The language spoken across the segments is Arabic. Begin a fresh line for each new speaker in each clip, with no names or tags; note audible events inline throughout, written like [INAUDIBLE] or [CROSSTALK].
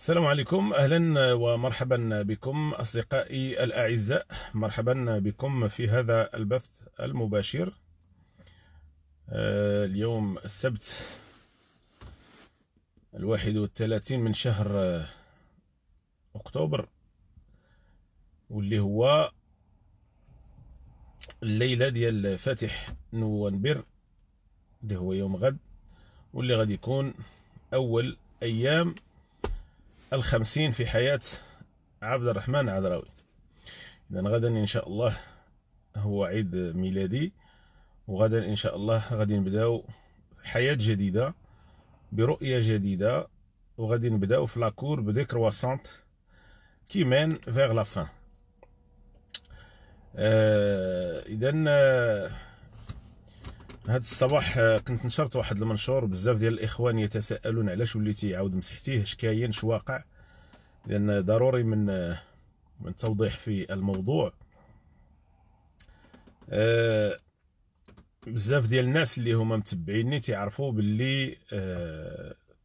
السلام عليكم اهلا ومرحبا بكم اصدقائي الاعزاء مرحبا بكم في هذا البث المباشر آه، اليوم السبت الواحد والثلاثين من شهر آه، اكتوبر واللي هو الليله ديال فاتح نوفمبر اللي هو يوم غد واللي غادي يكون اول ايام الخمسين في حياة عبد الرحمن عذراوي إذا غدا إن شاء الله هو عيد ميلادي وغدا إن شاء الله غادي نبداو حياة جديدة برؤية جديدة وغادي نبداو في لاكور بدي كرواسونت كي مان فيغ لافان آه إذا هذا الصباح آه، كنت نشرت واحد المنشور بزاف ديال الاخوان يتساءلون علاش وليتي عاود مسحتيه اش كاين اش واقع لان ضروري من آه، من توضيح في الموضوع آه، بزاف ديال الناس اللي هما متبعيني تيعرفوا باللي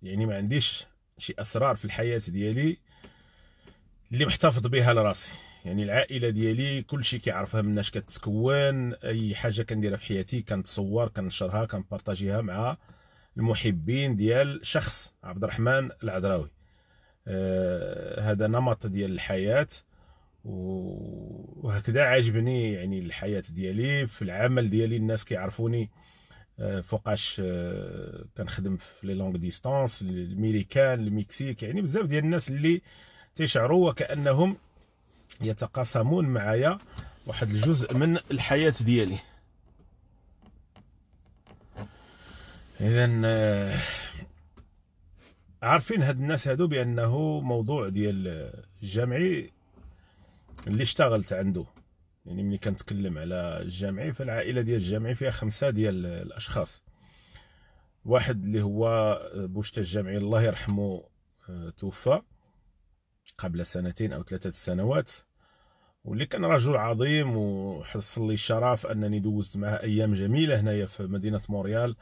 يعني ما عنديش شي اسرار في الحياه ديالي اللي محتفظ بها لراسي يعني العائله ديالي كلشي كيعرفها من اش كتكون اي حاجه كنديرها في حياتي كنتصور كنشرها كنبارطاجيها مع المحبين ديال شخص عبد الرحمن العدراوي آه هذا نمط ديال الحياه وهكذا عاجبني يعني الحياه ديالي في العمل ديالي الناس كيعرفوني آه، فوقاش آه، كنخدم في لي لونغ ديستانس الميريكان المكسيك يعني بزاف ديال الناس اللي تيشعروا وكانهم يتقاسمون معايا واحد الجزء من الحياه ديالي اذا آه، عارفين هاد الناس هادو بانه موضوع ديال الجامعي اللي اشتغلت عنده يعني ملي كنتكلم على الجامعي فالعائله ديال الجامعي فيها خمسه ديال الاشخاص واحد اللي هو بوشتة الجامعي الله يرحمه آه، توفى قبل سنتين او ثلاثه سنوات واللي كان رجل عظيم وحصل لي الشرف انني دوزت معه ايام جميله هنايا في مدينه موريال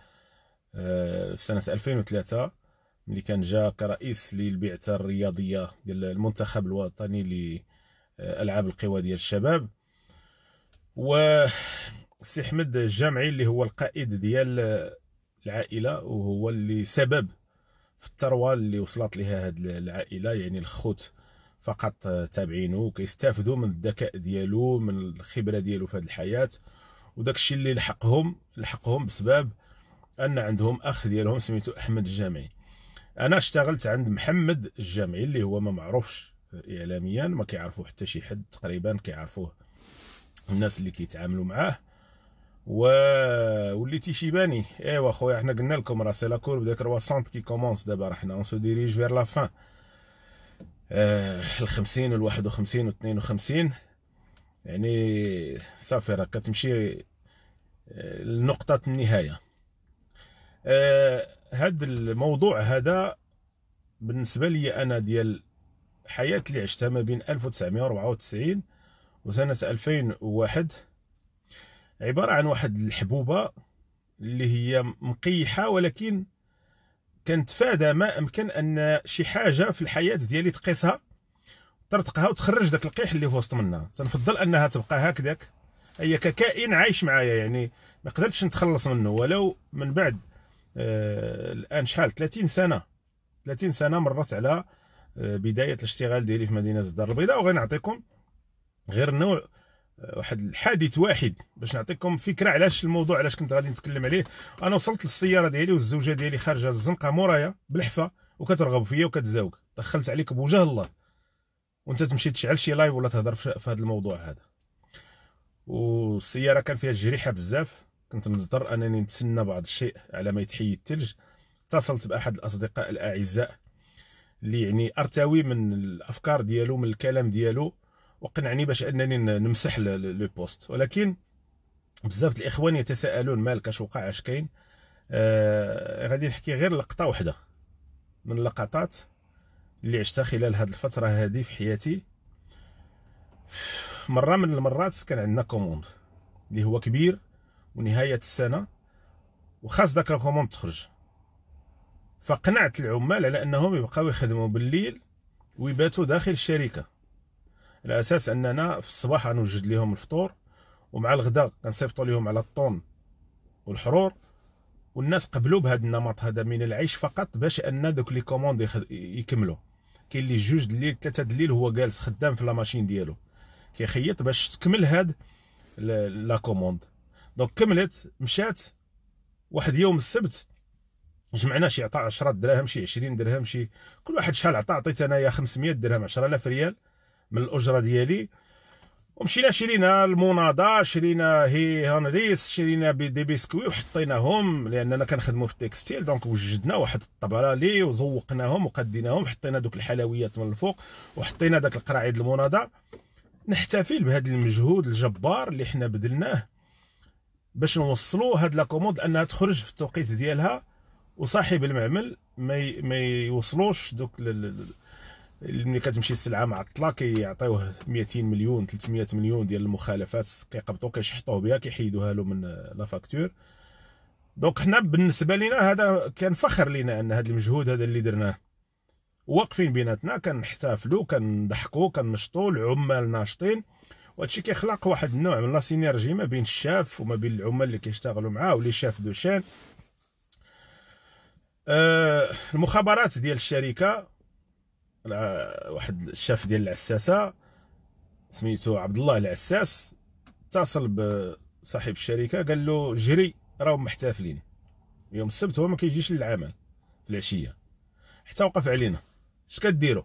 آه، في سنه 2003 ملي كان جا كرئيس للبعثه الرياضيه ديال المنتخب الوطني لالعاب آه، القوى ديال الشباب و سي احمد الجامعي اللي هو القائد ديال العائله وهو اللي سبب في الثروه اللي وصلت لها هذه العائله يعني الخوت فقط تابعينه كيستافدوا من الذكاء ديالو من الخبره ديالو في هذه الحياه وداك الشيء اللي لحقهم لحقهم بسبب ان عندهم اخ ديالهم سميتو احمد الجامعي انا اشتغلت عند محمد الجامعي اللي هو ما معروفش اعلاميا ما كيعرفوه حتى شي حد تقريبا كيعرفوه الناس اللي كيتعاملوا معاه وليتي شيباني ايوا خويا حنا قلنا لكم راه سي لا كورب ديك رواسونت كي كومونس دابا راه حنا اون سو ديريج فير لا فان ال 50 وال 51 وال 52 يعني صافي راه كتمشي آه، لنقطة النهاية آه، هاد الموضوع هذا بالنسبة لي أنا ديال الحياة اللي عشتها ما بين 1994 وسنة 2001 عباره عن واحد الحبوبه اللي هي مقيحه ولكن كنتفادى ما امكن ان شي حاجه في الحياه ديالي تقيسها ترتقها وتخرج داك القيح اللي في وسط منها تنفضل انها تبقى هكذاك هي ككائن عايش معايا يعني ما قدرتش نتخلص منه ولو من بعد آه الان شحال 30 سنه 30 سنه مرت على آه بدايه الاشتغال ديالي في مدينه الدار البيضاء وغنعطيكم غير نوع آه، واحد الحادث واحد باش نعطيكم فكره علاش الموضوع علاش كنت غادي نتكلم عليه انا وصلت للسياره ديالي والزوجه ديالي خارجه الزنقه مورايا بالحفه وكترغب فيا وكتزاوق دخلت عليك بوجه الله وانت تمشي تشعل شي لايف ولا تهضر في هذا الموضوع هذا والسياره كان فيها الجريحه بزاف كنت مضطر انني نتسنى بعض الشيء على ما يتحيد الثلج اتصلت باحد الاصدقاء الاعزاء اللي يعني ارتوي من الافكار ديالو من الكلام ديالو وقنعني باش انني نمسح لو بوست ولكن بزاف الاخوان يتساءلون مالك اش وقع اش كاين آه غادي نحكي غير لقطه واحده من اللقطات اللي عشتها خلال هذه الفتره هذه في حياتي مره من المرات كان عندنا كوموند اللي هو كبير ونهايه السنه وخاص داك الكوموند تخرج فقنعت العمال على انهم يبقاو يخدموا بالليل ويباتوا داخل الشركه على اساس اننا في الصباح نوجد لهم الفطور ومع الغداء كنصيفطوا لهم على الطون والحرور والناس قبلوا بهذا النمط هذا من العيش فقط باش ان دوك لي كوموند يكملوا كاين اللي جوج دليل ثلاثه دليل هو جالس خدام في لا ماشين ديالو كيخيط باش تكمل هاد لا كوموند دونك كملت مشات واحد يوم السبت جمعنا شي عطاء 10 دراهم شي 20 درهم شي كل واحد شحال عطا عطيت انايا 500 درهم 10000 ريال من الاجره ديالي ومشينا شرينا المناضه شرينا هي هنريس شرينا دي بيسكوي وحطيناهم لاننا كنخدموا في التكستيل دونك وجدنا واحد لي وزوقناهم وقديناهم حطينا دوك الحلويات من الفوق وحطينا داك القراعيد المناضه نحتفل بهذا المجهود الجبار اللي حنا بذلناه باش نوصلوا هاد لاكوموند انها تخرج في التوقيت ديالها وصاحب المعمل ما ما يوصلوش دوك ملي كتمشي السلعه معطله كيعطيوه 200 مليون 300 مليون ديال المخالفات كيقبطوا كيشحطوه بها كيحيدوها له من لا فاكتور دونك حنا بالنسبه لنا هذا كان فخر لنا ان هذا المجهود هذا اللي درناه واقفين بيناتنا كنحتفلوا كنضحكوا كنشطوا العمال ناشطين وهادشي كيخلق واحد النوع من لا سينيرجي ما بين الشاف وما بين العمال اللي كيشتغلوا معاه واللي شاف دوشان آه المخابرات ديال الشركه واحد الشاف ديال العساسه سميتو عبد الله العساس اتصل بصاحب الشركه قال له جري راهم محتفلين يوم السبت هو ما كيجيش للعمل في العشيه حتى وقف علينا اش كديروا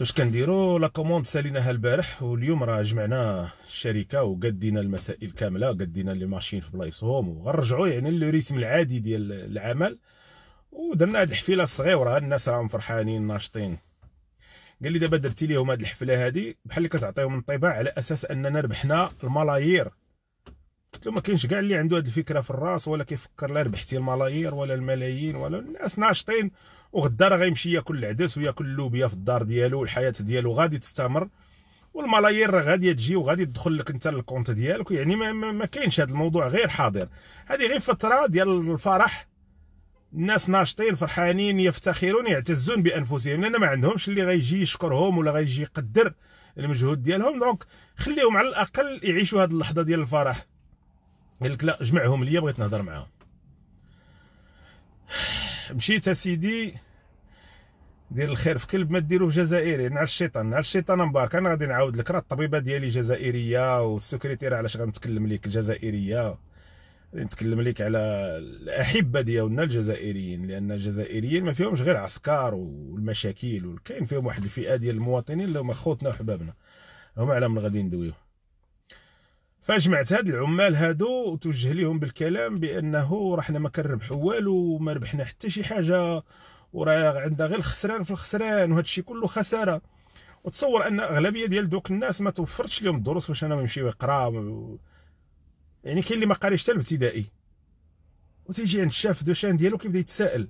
واش كنديروا لا كوموند ساليناها البارح واليوم راه جمعنا الشركه وقدينا المسائل كامله قدينا لي ماشين في بلايصهم وغنرجعوا يعني لو ريتم العادي ديال العمل ودرنا هاد الحفله الصغيره الناس راهم فرحانين ناشطين قال لي دابا درتي ليهم هاد الحفله هادي بحال اللي كتعطيهم انطباع على اساس اننا ربحنا الملايير قلت له ما كاينش كاع اللي عنده هاد الفكره في الراس ولا كيفكر لا ربحتي الملايير ولا الملايين ولا الناس ناشطين وغدا راه غيمشي ياكل العدس وياكل اللوبيا في الدار ديالو والحياه ديالو غادي تستمر والملايير راه غادي تجي وغادي تدخل لك انت للكونت ديالك يعني ما, ما كاينش هذا الموضوع غير حاضر هذه غير فتره ديال الفرح الناس ناشطين فرحانين يفتخرون يعتزون بانفسهم لان ما عندهمش اللي غيجي يشكرهم ولا غيجي يقدر المجهود ديالهم دونك خليهم على الاقل يعيشوا هذه اللحظه ديال الفرح قال لك لا جمعهم ليا بغيت نهضر معاهم مشيت اسيدي دير الخير في كلب ما ديروه جزائري نعال الشيطان نعال الشيطان مبارك انا غادي نعاود لك راه الطبيبه ديالي جزائريه والسكرتيره علاش غنتكلم ليك جزائريه نتكلم لك على الاحبه ديالنا الجزائريين لان الجزائريين ما فيهمش غير عسكر والمشاكل كاين فيهم واحد الفئه ديال المواطنين اللي هما خوتنا وحبابنا هما على من غادي ندويو فجمعت هاد العمال هادو وتوجه لهم بالكلام بانه رحنا ما كنربحوا والو وما ربحنا حتى شي حاجه وراه عندنا غير الخسران في الخسران وهذا الشيء كله خساره وتصور ان اغلبيه ديال دوك الناس ما توفرتش لهم الدروس باش انهم يمشيو يقراو يعني كاين اللي ما قاريش حتى الابتدائي وتيجي عند الشاف دوشان ديالو كيبدا يتساءل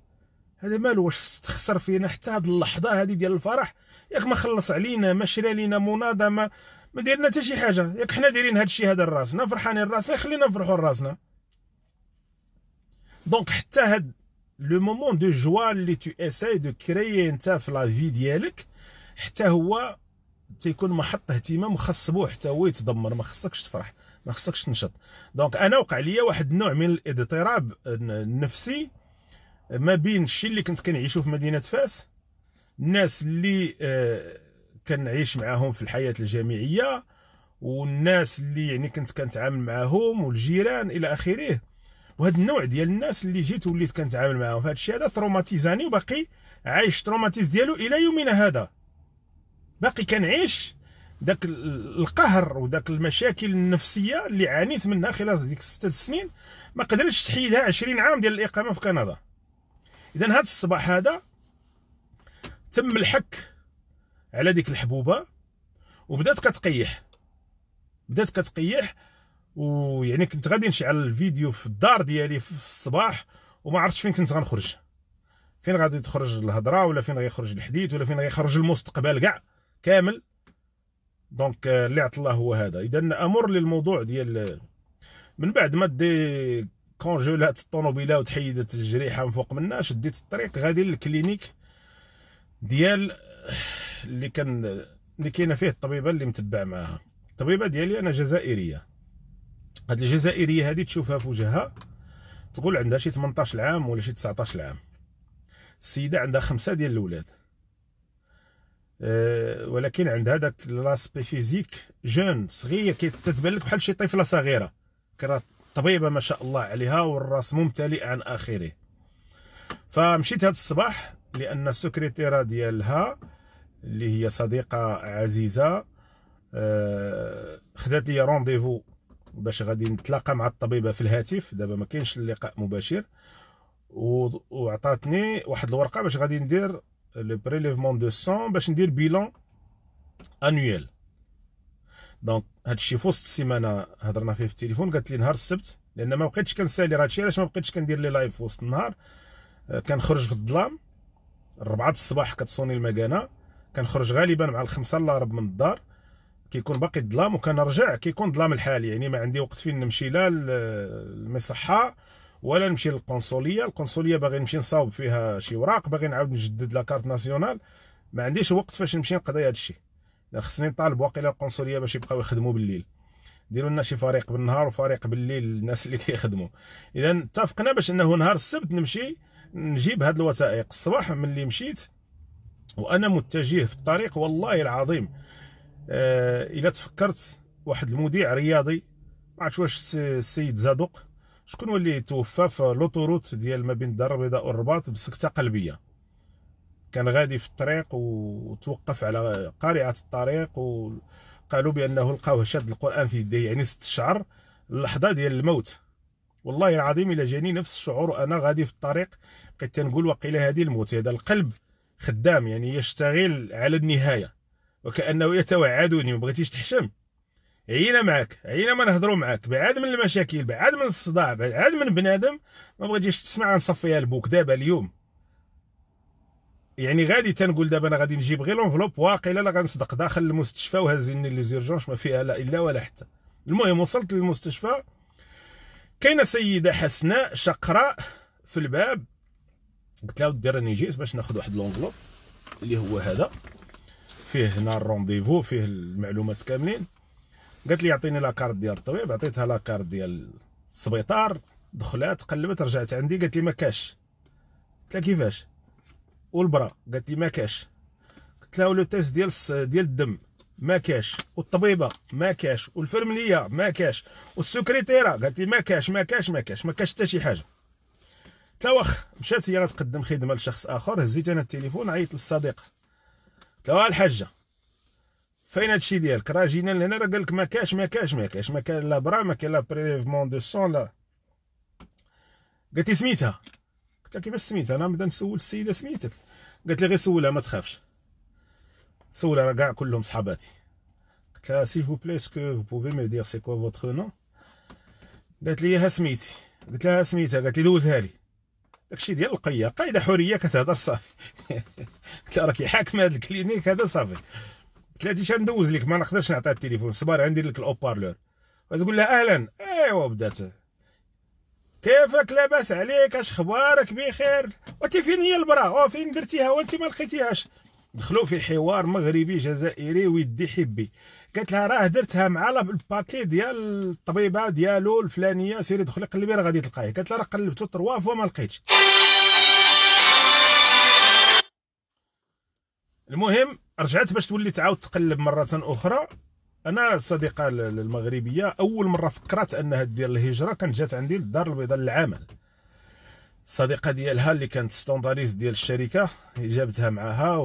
هذا مالو واش استخسر فينا حتى هاد اللحظه هذه ديال الفرح ياك ما خلص علينا ما شرى لينا مناضه ما ما حتى شي حاجه ياك حنا دايرين هاد الشيء هذا لراسنا فرحانين لراسنا خلينا نفرحوا لراسنا دونك حتى هاد لو مومون دو جوا اللي تو اساي دو كريي انت في لا في ديالك حتى هو تيكون محط اهتمام وخاص بوه حتى هو يتدمر ما خصكش تفرح ما خصكش تنشط دونك انا وقع لي واحد النوع من الاضطراب النفسي ما بين الشيء اللي كنت كنعيشو في مدينه فاس الناس اللي آه، كنعيش معاهم في الحياه الجامعيه والناس اللي يعني كنت كنتعامل معاهم والجيران الى اخره وهذا النوع ديال الناس اللي جيت وليت كنتعامل معاهم فهاد الشيء هذا تروماتيزاني وباقي عايش تروماتيز ديالو الى يومنا هذا باقي كنعيش داك القهر وداك المشاكل النفسيه اللي عانيت منها خلال ديك ستة سنين ما قدرتش تحيدها 20 عام ديال الاقامه في كندا اذا هذا الصباح هذا تم الحك على ديك الحبوبه وبدات كتقيح بدات كتقيح ويعني كنت غادي نشعل الفيديو في الدار ديالي في الصباح وما عرفتش فين كنت غنخرج فين غادي تخرج الهضره ولا فين غيخرج الحديث ولا فين غيخرج المستقبل كاع كامل دونك آه، اللي عطى الله هو هذا اذا امر للموضوع ديال آه، من بعد ما دي كونجولات الطوموبيله وتحيدت الجريحه من فوق منها شديت الطريق غادي للكلينيك ديال آه، اللي كان اللي كاينه فيه الطبيبه اللي متبع معاها الطبيبه ديالي انا جزائريه هاد الجزائريه هذه تشوفها في وجهها تقول عندها شي 18 عام ولا شي 19 عام السيده عندها خمسه ديال الاولاد آه، ولكن عندها داك لاسبي فيزيك جون صغير كتبان لك بحال شي طفله صغيره كرا طبيبه ما شاء الله عليها والراس ممتلئ عن اخره فمشيت هذا الصباح لان السكرتيره ديالها اللي هي صديقه عزيزه آه، خدات لي رونديفو باش غادي نتلاقى مع الطبيبه في الهاتف دابا ما كاينش اللقاء مباشر وعطاتني واحد الورقه باش غادي ندير le prélèvement de sang باش ندير بيلون انويل دونك هادشي في وسط السيمانه هضرنا فيه في التليفون قالت لي نهار السبت لان ما بقيتش كنسالي راه هادشي علاش ما بقيتش كندير لي لايف في وسط النهار آه، كنخرج في الظلام الربعة الصباح كتصوني المكانه كنخرج غالبا مع الخمسة لارب من الدار كيكون باقي الظلام وكنرجع كيكون الظلام الحالي يعني ما عندي وقت فين نمشي لا آه، المصحه ولا نمشي للقنصليه القنصليه باغي نمشي نصاوب فيها شي وراق باغي نعاود نجدد لاكارت ناسيونال ما عنديش وقت فاش نمشي نقضي هذا الشيء خصني نطالب واقيلا القنصليه باش يبقاو يخدموا بالليل ديروا لنا شي فريق بالنهار وفريق بالليل الناس اللي [LAUGHS] كيخدموا اذا اتفقنا باش انه نهار السبت نمشي نجيب هاد الوثائق الصباح ملي مشيت وانا متجه في الطريق والله العظيم آه الا تفكرت واحد المذيع رياضي ما عرفتش واش السيد زادوق شكون اللي توفى في لوطوروت ديال ما بين الدار البيضاء والرباط بسكته قلبيه كان غادي في الطريق وتوقف على قارعه الطريق وقالوا بانه لقاوه شاد القران في يديه يعني ست شعر اللحظه ديال الموت والله العظيم الا جاني نفس الشعور وانا غادي في الطريق بقيت تنقول وقيل هذه الموت هذا القلب خدام يعني يشتغل على النهايه وكانه يتوعدني ما بغيتيش تحشم عينا معاك عينا ما نهضروا معاك بعاد من المشاكل بعاد من الصداع بعاد من بنادم ما بغيتيش تسمع نصفيها البوك دابا اليوم يعني غادي تنقول دابا انا غادي نجيب غير لونفلوب واقيلا لا غنصدق داخل المستشفى وهازيني لي زيرجونش ما فيها لا الا ولا حتى المهم وصلت للمستشفى كاينه سيده حسناء شقراء في الباب قلت لها ودي راني جيت باش ناخذ واحد لونفلوب اللي هو هذا فيه هنا الرونديفو فيه المعلومات كاملين قالت لي يعطيني لاكارت ديال الطبيب عطيتها لاكارت ديال السبيطار دخلات قلبت رجعت عندي قالت لي ما كاش قلت لها كيفاش والبرا قالت لي ما كاش قلت لها لو تيست ديال ديال الدم ما كاش والطبيبه ما كاش والفرمليه ما كاش والسكرتيره قالت لي ما كاش ما كاش ما كاش ما كاش حتى شي حاجه قلت لها واخ مشات هي غتقدم خدمه لشخص اخر هزيت انا التليفون عيطت للصديق قلت لها الحاجه فين هادشي ديالك راه جينا لهنا راه قال لك ما كاش ما كاش ما كاش ما كان لا برا ما كاين لا بريليفمون دو سون لا قالت لي سميتها قلت لها كيفاش سميتها انا نبدا نسول السيده سميتك قالت لي غير سولها ما تخافش سولها راه كاع كلهم صحاباتي قلت لها سيل فو بلي اسكو فو بوفي مي دير سي كوا فوتر نو قالت لي ها سميتي قلت لها سميتها قالت لي دوزها لي داكشي ديال القيه قايده حوريه كتهضر صافي [LAUGHS] قلت لها راكي حاكمه هاد الكلينيك هذا صافي ثلاثة ندوز لك ما نقدرش نعطيها التليفون صبر غندير لك الاوبارلور تقول لها اهلا ايوا بدات كيفك لاباس عليك اش اخبارك بخير وانت فين هي البرا او فين درتيها وانت ما لقيتيهاش دخلوا في حوار مغربي جزائري ويدي حبي قالت لها راه درتها مع الباكي ديال الطبيبه ديالو الفلانيه سيري دخلي قلبي راه غادي تلقايه قالت لها راه قلبتو 3 فوا ما لقيتش المهم رجعت باش تولي تعاود تقلب مره اخرى انا الصديقه المغربيه اول مره فكرت انها دير الهجره كانت جات عندي للدار البيضاء للعمل الصديقه ديالها اللي كانت ستونداريز ديال الشركه جابتها معاها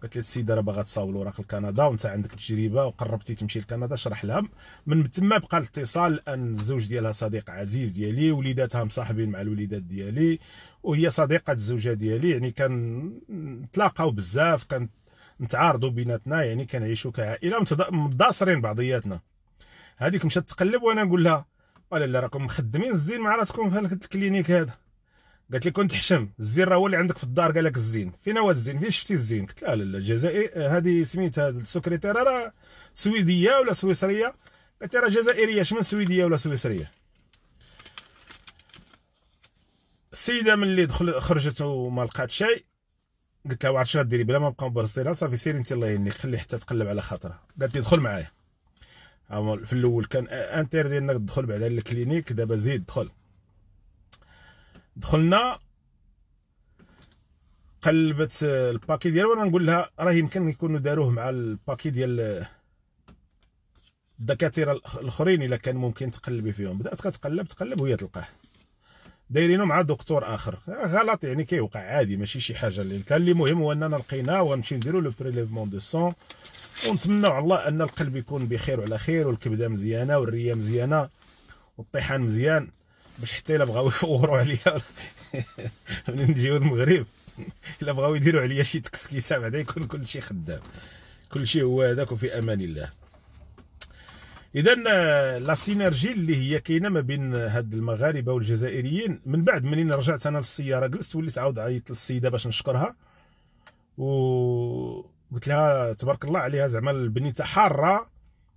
قالت لي السيده راه باغا تصاوب الوراق لكندا وانت عندك تجربه وقربتي تمشي لكندا شرح لها من تما بقى الاتصال ان الزوج ديالها صديق عزيز ديالي وليداتها مصاحبين مع الوليدات ديالي وهي صديقه الزوجه ديالي يعني كان نتلاقاو بزاف كان نتعارضوا بيناتنا يعني كنعيشوا كعائله متضاصرين بعضياتنا هذيك مشات تقلب وانا نقول لها ولا لا راكم مخدمين الزين مع راسكم في هذا الكلينيك هذا قالت لي كنت حشم الزين راه هو اللي عندك في الدار قال لك الزين فين هو الزين فين شفتي الزين قلت لها لا لا الجزائري آه، هذه سميتها السكرتيره راه سويديه ولا سويسريه قالت لي راه جزائريه شمن سويديه ولا سويسريه السيده ملي دخل خرجت وما لقات شيء قلت لها واش غديري بلا ما نبقى نبرسطي صافي سيري انت الله يهنيك خلي حتى تقلب على خاطرها قالت لي دخل معايا في الاول كان آه، انتيردي انك تدخل بعدا للكلينيك دابا زيد دخل دخلنا قلبت الباكي ديالو وانا نقول لها راه يمكن يكونوا داروه مع الباكي ديال الدكاتره الاخرين الا كان ممكن تقلبي فيهم بدات كتقلب تقلب وهي تلقاه دايرينه مع دكتور اخر غلط يعني كيوقع عادي ماشي شي حاجه اللي كان اللي مهم هو اننا لقيناه ونمشي نديرو لو بريليفمون دو سون ونتمنوا على الله ان القلب يكون بخير وعلى خير والكبده مزيانه والريه مزيانه والطحان مزيان باش حتى الا بغاو يفوروا عليا ملي [LAUGHS] نجيو المغرب الا بغاو يديروا عليا شي تكسكيسه بعدا يكون كلشي خدام كلشي هو هذاك وفي امان الله اذا لا سينرجي اللي هي كاينه ما بين آه، هاد المغاربه والجزائريين من بعد منين رجعت انا للسياره جلست وليت عاود عيطت للسيده باش نشكرها و قلت لها تبارك الله عليها زعما البنيته حاره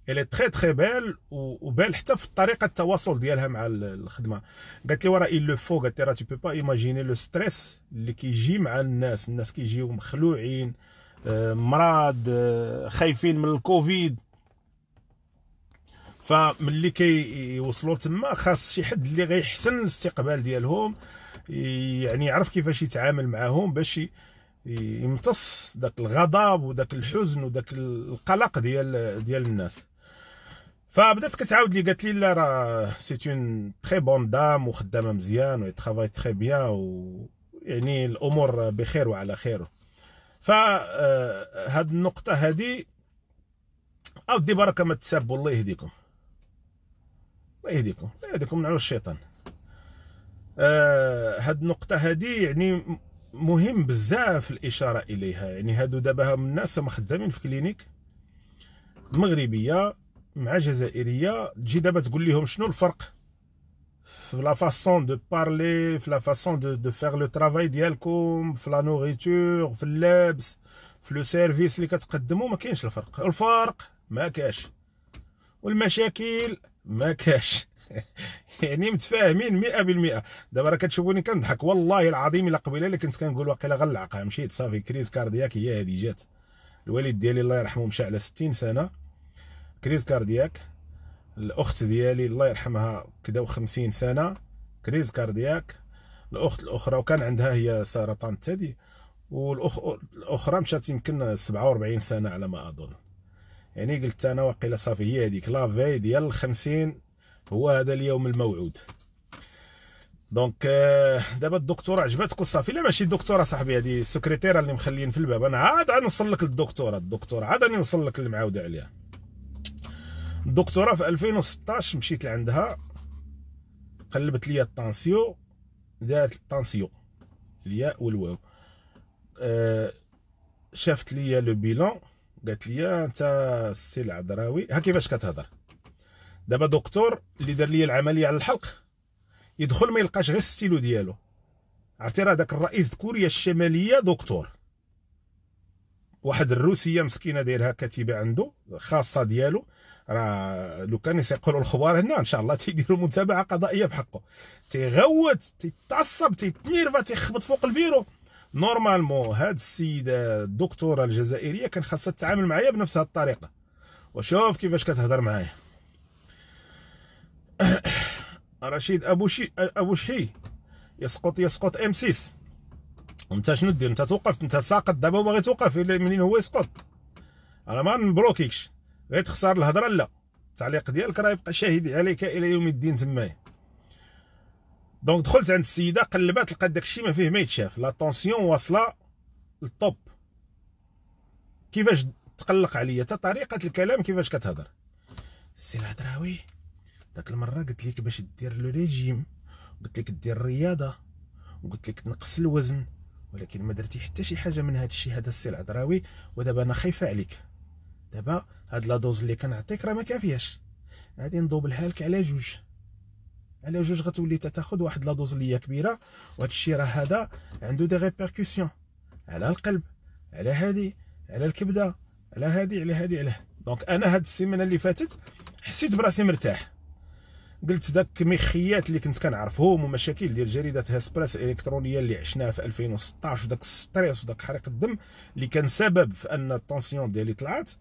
الي تري تري بيل وبال حتى في طريقه التواصل ديالها مع الخدمه قالت لي وراه لو فو قالت لي راه تي بي با ايماجيني لو ستريس اللي كيجي مع الناس الناس كيجيو مخلوعين آه، مراد آه، خايفين من الكوفيد فملي كيوصلوا تما خاص شي حد اللي غيحسن الاستقبال ديالهم يعني يعرف كيفاش يتعامل معاهم باش يمتص داك الغضب وداك الحزن وداك القلق ديال ديال الناس فبدات كتعاود لي قالت لي لا راه سيت اون تري بون دام وخدامه مزيان وي وترافاي تري بيان و يعني الامور بخير وعلى خير فهاد آه، النقطه هادي اودي بركه ما تسابوا الله يهديكم الله يهديكم الله يهديكم من على الشيطان آه هاد النقطه هادي يعني مهم بزاف الاشاره اليها يعني هادو دابا الناس ما خدامين في كلينيك مغربيه مع جزائريه تجي دابا تقول لهم شنو الفرق في لا فاسون دو بارلي في لا فاسون دو دو فيغ لو ترافاي ديالكم في لا نوريتور في اللبس في لو سيرفيس اللي كتقدموا ما كاينش الفرق الفرق ما كاش والمشاكل ما كاش [LAUGHS] يعني متفاهمين 100% دابا راه كتشوفوني كنضحك والله العظيم الا قبيله اللي كنت كنقول واقيلا غنلعقها مشيت صافي كريز كاردياك هي هذه جات الوالد ديالي الله يرحمه مشى على 60 سنه كريز كاردياك الاخت ديالي الله يرحمها كدا و سنه كريز كاردياك الاخت الاخرى وكان عندها هي سرطان الثدي والاخ الاخرى مشات يمكن 47 سنه على ما اظن يعني قلت انا واقيلا صافي هي هذيك لافي ديال 50 هو هذا اليوم الموعود دونك euh, دابا الدكتوره عجبتك وصافي لا ماشي الدكتوره صاحبي هذه السكرتيره اللي مخليين في الباب انا عاد غنوصل لك للدكتوره الدكتوره عاد غنوصل لك المعاوده عليها الدكتوره في 2016 مشيت لعندها قلبت لي الطانسيو دارت الطانسيو الياء والواو أه شافت لي لو بيلون قالت لي انت السي العذراوي ها كيفاش كتهضر دابا دكتور اللي دار لي العمليه على الحلق يدخل ما يلقاش غير السيلو ديالو عرفتي راه داك الرئيس كوريا الشماليه دكتور واحد الروسيه مسكينه دايرها كاتبه عنده خاصه ديالو راه لو كان يسيقوا الخبار هنا ان شاء الله تيديروا متابعه قضائيه بحقه تيغوت تيتعصب تيتنيرفا تيخبط فوق البيرو نورمالمون هاد السيده الدكتوره الجزائريه كان خاصها تتعامل معايا بنفس هاد الطريقه وشوف كيفاش كتهضر معايا [COUGHS] رشيد ابو شي ابو شحي يسقط يسقط ام 6 انت شنو دير انت توقفت انت ساقط دابا باغي توقف منين هو يسقط انا ما نبلوكيكش غير تخسر الهضره لا التعليق ديالك راه يبقى شاهد عليك الى يوم الدين تمايا دونك دخلت عند السيده قلبات لقات داكشي ما فيه ما يتشاف لا طونسيون واصله للطوب كيفاش تقلق عليا حتى طريقه الكلام كيفاش كتهضر سي الهضراوي داك المره قلت لك باش دير لو ريجيم قلت لك دير الرياضه وقلت لك تنقص الوزن ولكن ما درتي حتى شي حاجه من هذا الشيء هذا السي العدراوي ودابا انا خايفه عليك دابا هاد لا دوز اللي كنعطيك راه ما كافياش غادي ندوبلها لك على جوج على جوج غتولي تاخد واحد لا دوز اللي كبيره وهذا الشيء راه هذا عنده دي ريبيركسيون على القلب على هادي على الكبده على هادي على هادي على دونك انا هاد السيمانه اللي فاتت حسيت براسي مرتاح قلت داك مخيات اللي كنت كنعرفهم ومشاكل ديال جريده هاسبريس الالكترونيه اللي عشناها في 2016 وداك الستريس وداك حريق الدم اللي كان سبب في ان الطونسيون ديالي طلعت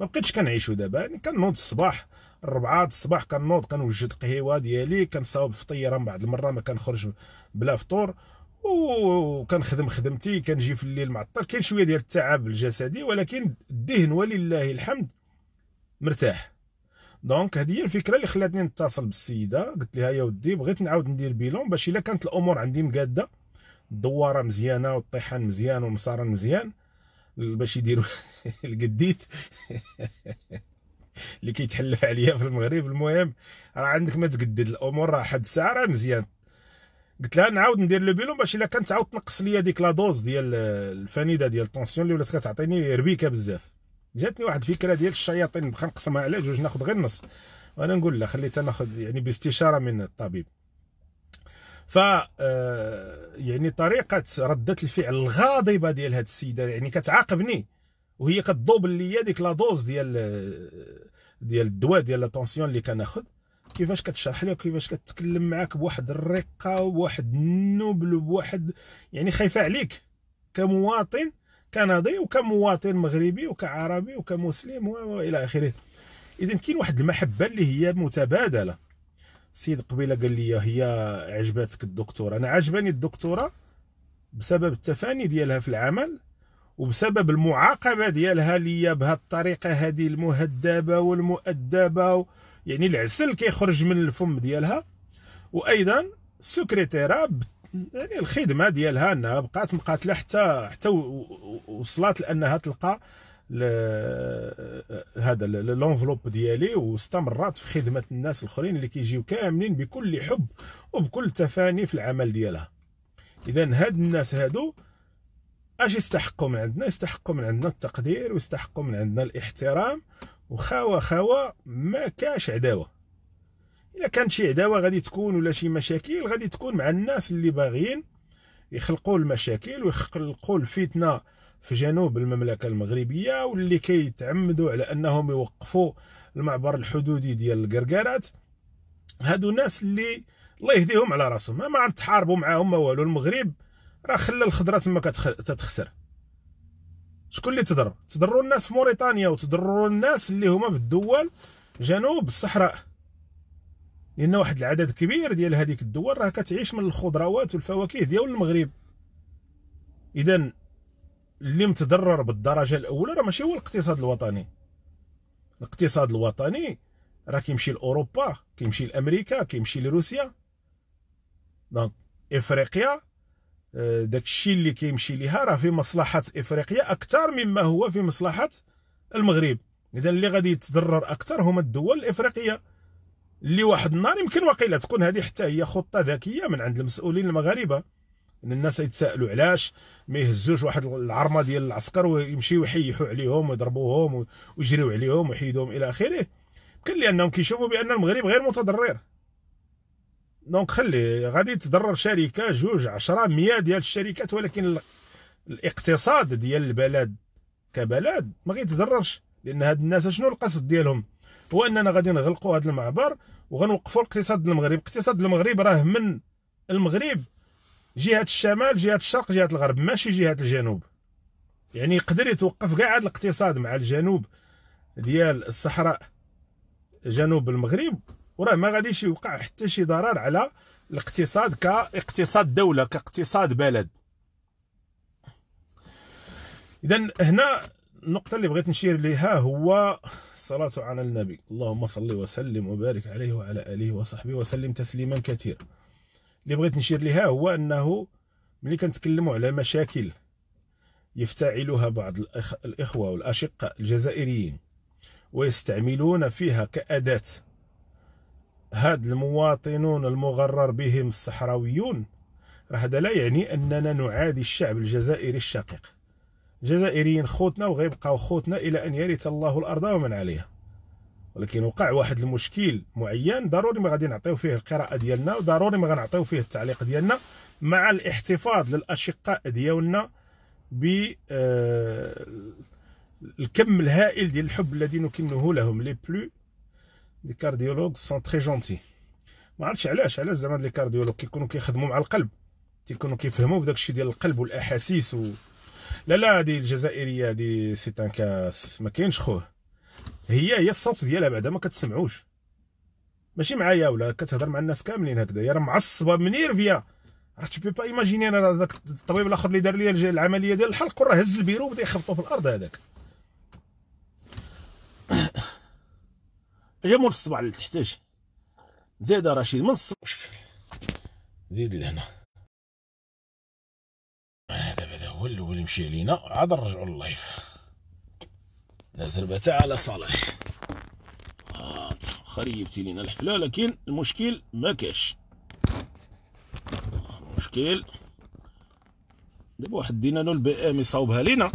ما بقيتش كنعيشو دابا يعني كنوض الصباح الربعة الصباح كنوض كنوجد قهيوة ديالي كنصاوب فطيره من بعد المره ما كنخرج بلا فطور وكنخدم خدمتي كنجي في الليل معطل كاين شويه ديال التعب الجسدي ولكن الذهن ولله الحمد مرتاح دونك هذه هي الفكره اللي خلاتني نتصل بالسيده قلت لها يا ودي بغيت نعاود ندير بيلون باش الا كانت الامور عندي مقاده الدواره مزيانه والطيحان مزيان والمصارن مزيان باش يديروا [LAUGHS] القديت [LAUGHS] اللي كيتحلف عليا في المغرب المهم راه عندك ما تقدد الامور راه حد الساعه راه مزيان قلت لها نعاود ندير لو بيلون باش الا كانت تعاود تنقص ليا ديك لا دوز ديال الفنيده ديال الطونسيون اللي ولات كتعطيني ربيكه بزاف جاتني واحد الفكره ديال الشياطين نبقى نقسمها على جوج ناخذ غير نص وانا نقول لا خليتها ناخذ يعني باستشاره من الطبيب ف آه، يعني طريقه رده الفعل الغاضبه ديال هاد السيده يعني كتعاقبني وهي كتضوب ليا ديك لا دوز ديال آه، ديال الدواء ديال لاتونسيون اللي كناخذ كيفاش كتشرح لي وكيفاش كتكلم معاك بواحد الرقه وبواحد النبل وبواحد يعني خايفه عليك كمواطن كندي وكمواطن مغربي وكعربي وكمسلم والى اخره اذا كاين واحد المحبه اللي هي متبادله سيد قبيله قال لي هي عجباتك الدكتوره انا عجباني الدكتوره بسبب التفاني ديالها في العمل وبسبب المعاقبه ديالها ليا بهذه الطريقه هذه المهذبه والمؤدبه و... يعني العسل كيخرج من الفم ديالها وايضا السكرتيره ب... يعني الخدمه ديالها انها بقات مقاتله حتى حتى وصلت لانها تلقى هذا لونفلوب ديالي واستمرت في خدمه الناس الاخرين اللي كيجيو كاملين بكل حب وبكل تفاني في العمل ديالها اذا هاد الناس هادو اش يستحقوا من عندنا يستحقوا من عندنا التقدير ويستحقوا من عندنا الاحترام وخاوه خاوه ما كاش عداوه الا كانت شي عداوه غادي تكون ولا شي مشاكل غادي تكون مع الناس اللي باغيين يخلقوا المشاكل ويخلقوا الفتنه في جنوب المملكه المغربيه واللي كيتعمدوا على انهم يوقفوا المعبر الحدودي ديال الكركارات هادو الناس اللي الله يهديهم على راسهم ما عاد تحاربوا معاهم ما والو المغرب راه خلى الخضره تما كتخسر شكون اللي تضر تضروا الناس في موريتانيا وتضروا الناس اللي هما في الدول جنوب الصحراء لان واحد العدد كبير ديال هذيك الدول راه كتعيش من الخضروات والفواكه ديال المغرب اذا اللي متضرر بالدرجه الاولى راه ماشي هو الاقتصاد الوطني الاقتصاد الوطني راه كيمشي لاوروبا كيمشي لامريكا كيمشي لروسيا دونك افريقيا آه، داك الشيء اللي كيمشي ليها راه في مصلحه افريقيا اكثر مما هو في مصلحه المغرب اذا اللي غادي يتضرر اكثر هما الدول الافريقيه اللي واحد النهار يمكن واقيلا تكون هذه حتى هي خطه ذكيه من عند المسؤولين المغاربه ان الناس يتسائلوا علاش ما يهزوش واحد العرمه ديال العسكر ويمشيو يحيحوا عليهم ويضربوهم ويجريو عليهم ويحيدوهم الى اخره يمكن لانهم كيشوفوا بان المغرب غير متضرر دونك خلي غادي تضرر شركه جوج 10 100 ديال الشركات ولكن الاقتصاد ديال البلد كبلد ما غيتضررش لان هاد الناس شنو القصد ديالهم هو اننا غادي نغلقوا هذا المعبر وغنوقفوا الاقتصاد المغرب اقتصاد المغرب راه من المغرب جهه الشمال جهه الشرق جهه الغرب ماشي جهه الجنوب يعني يقدر يتوقف كاع هذا الاقتصاد مع الجنوب ديال الصحراء جنوب المغرب وراه ما غاديش يوقع حتى شي ضرر على الاقتصاد كاقتصاد دوله كاقتصاد بلد اذا هنا النقطه اللي بغيت نشير ليها هو الصلاه على النبي اللهم صل وسلم وبارك عليه وعلى اله وصحبه وسلم تسليما كثيرا اللي بغيت نشير لها هو انه ملي كنتكلموا على مشاكل يفتعلها بعض الاخوه والاشقاء الجزائريين ويستعملون فيها كاداه هاد المواطنون المغرر بهم الصحراويون راه هذا لا يعني اننا نعادي الشعب الجزائري الشقيق الجزائريين خوتنا وغيبقاو خوتنا الى ان يرث الله الارض ومن عليها ولكن وقع واحد المشكل معين ضروري ما غادي نعطيو فيه القراءه ديالنا وضروري ما غنعطيو فيه التعليق ديالنا مع الاحتفاظ للاشقاء ديالنا ب آه، الكم الهائل ديال الحب الذي نكنه لهم لي بلو لي كارديولوج سون تري جونتي ما عرفتش علاش علاش زعما لي كارديولوج كيكونوا كيخدموا مع القلب تيكونوا كيفهموا بداك الشيء ديال القلب والاحاسيس و... لا لا هذه الجزائريه هذه سي ان كاس ما كاينش خوه هي هي الصوت ديالها بعدا ما كتسمعوش ماشي معايا ولا كتهضر مع الناس كاملين هكذا يا راه معصبه منيرفيا راه تبي با ايماجيني انا داك الطبيب الاخر اللي دار لي العمليه ديال الحلق وراه هز البيرو وبدا يخبطو في الارض هذاك اجا [COUGHS] مول الصباع لتحتاج زيد رشيد من الصباع زيد لهنا هذا هذا هو الاول يمشي علينا عاد نرجعو لللايف لا زربة على صالح آه خريبتي لينا الحفلة لكن المشكل ما كاش المشكل آه، دابا واحد دينانو البي ام يصاوبها لينا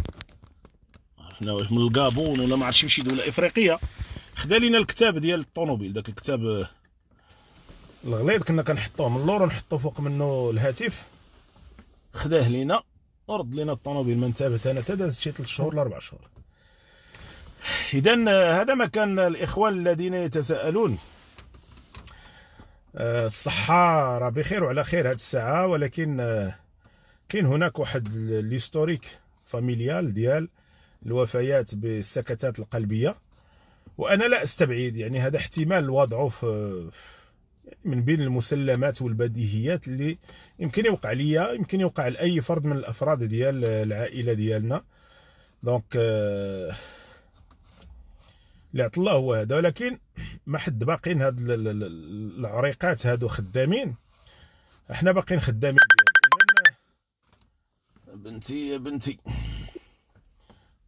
عرفنا واش من الكابون ولا ما عرفتش شي دوله افريقيه خدا لينا الكتاب ديال الطوموبيل داك الكتاب آه، الغليظ كنا كنحطوه من اللور ونحطو فوق منه الهاتف خداه لينا ورد لينا الطوموبيل ما انتابت انا حتى دازت شي 3 شهور ولا 4 شهور إذا آه، هذا ما كان الإخوان الذين يتساءلون آه، الصحة راه بخير وعلى خير هذه الساعة ولكن آه، كاين هناك واحد ليستوريك فاميليال ديال الوفيات بالسكتات القلبية وأنا لا أستبعد يعني هذا احتمال وضعه في يعني من بين المسلمات والبديهيات اللي يمكن يوقع ليا يمكن يوقع لأي فرد من الأفراد ديال العائلة ديالنا دونك اللي عطى الله هو هذا ولكن ما حد باقين هاد العريقات هادو خدامين احنا باقين خدامين بنتي يا بنتي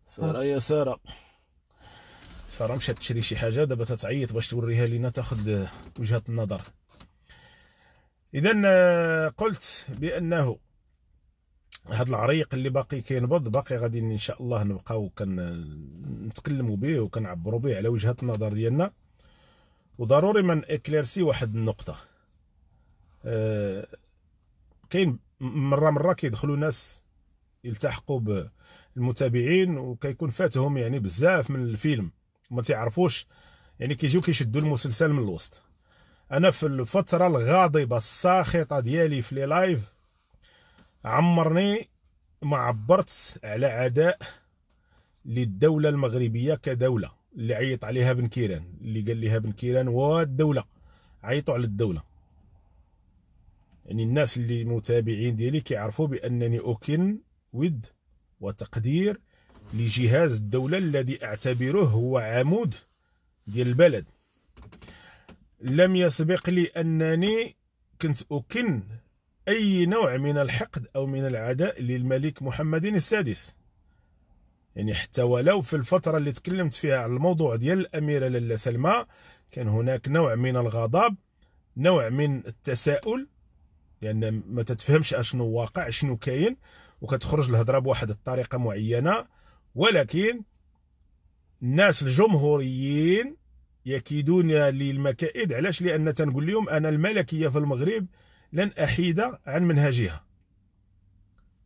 ساره يا ساره ساره مشات تشري شي حاجه دابا تتعيط باش توريها لينا تاخذ وجهه النظر اذا آه، قلت بانه هذا العريق اللي باقي كينبض باقي غادي ان شاء الله نبقاو كنتكلموا به وكنعبروا به على وجهه النظر ديالنا وضروري ما اكليرسي واحد النقطه أه كاين مره مره كيدخلوا ناس يلتحقوا بالمتابعين وكيكون فاتهم يعني بزاف من الفيلم ما تيعرفوش يعني كيجيو كيشدوا المسلسل من الوسط انا في الفتره الغاضبه الساخطه ديالي في لي لايف عمرني ما عبرت على عداء للدولة المغربية كدولة اللي عيط عليها بن كيران اللي قال لها بن كيران والدولة عيطوا على الدولة يعني الناس اللي متابعين ديالي كيعرفوا بانني اوكن ود وتقدير لجهاز الدولة الذي اعتبره هو عمود ديال البلد لم يسبق لي انني كنت اوكن أي نوع من الحقد أو من العداء للملك محمد السادس يعني حتى ولو في الفترة اللي تكلمت فيها على الموضوع ديال الأميرة للا سلمى كان هناك نوع من الغضب نوع من التساؤل لأن ما تتفهمش أشنو واقع شنو كاين وكتخرج الهضرة بواحد الطريقة معينة ولكن الناس الجمهوريين يكيدون للمكائد علاش لأن تنقول لهم أنا الملكية في المغرب لن أحيد عن منهجها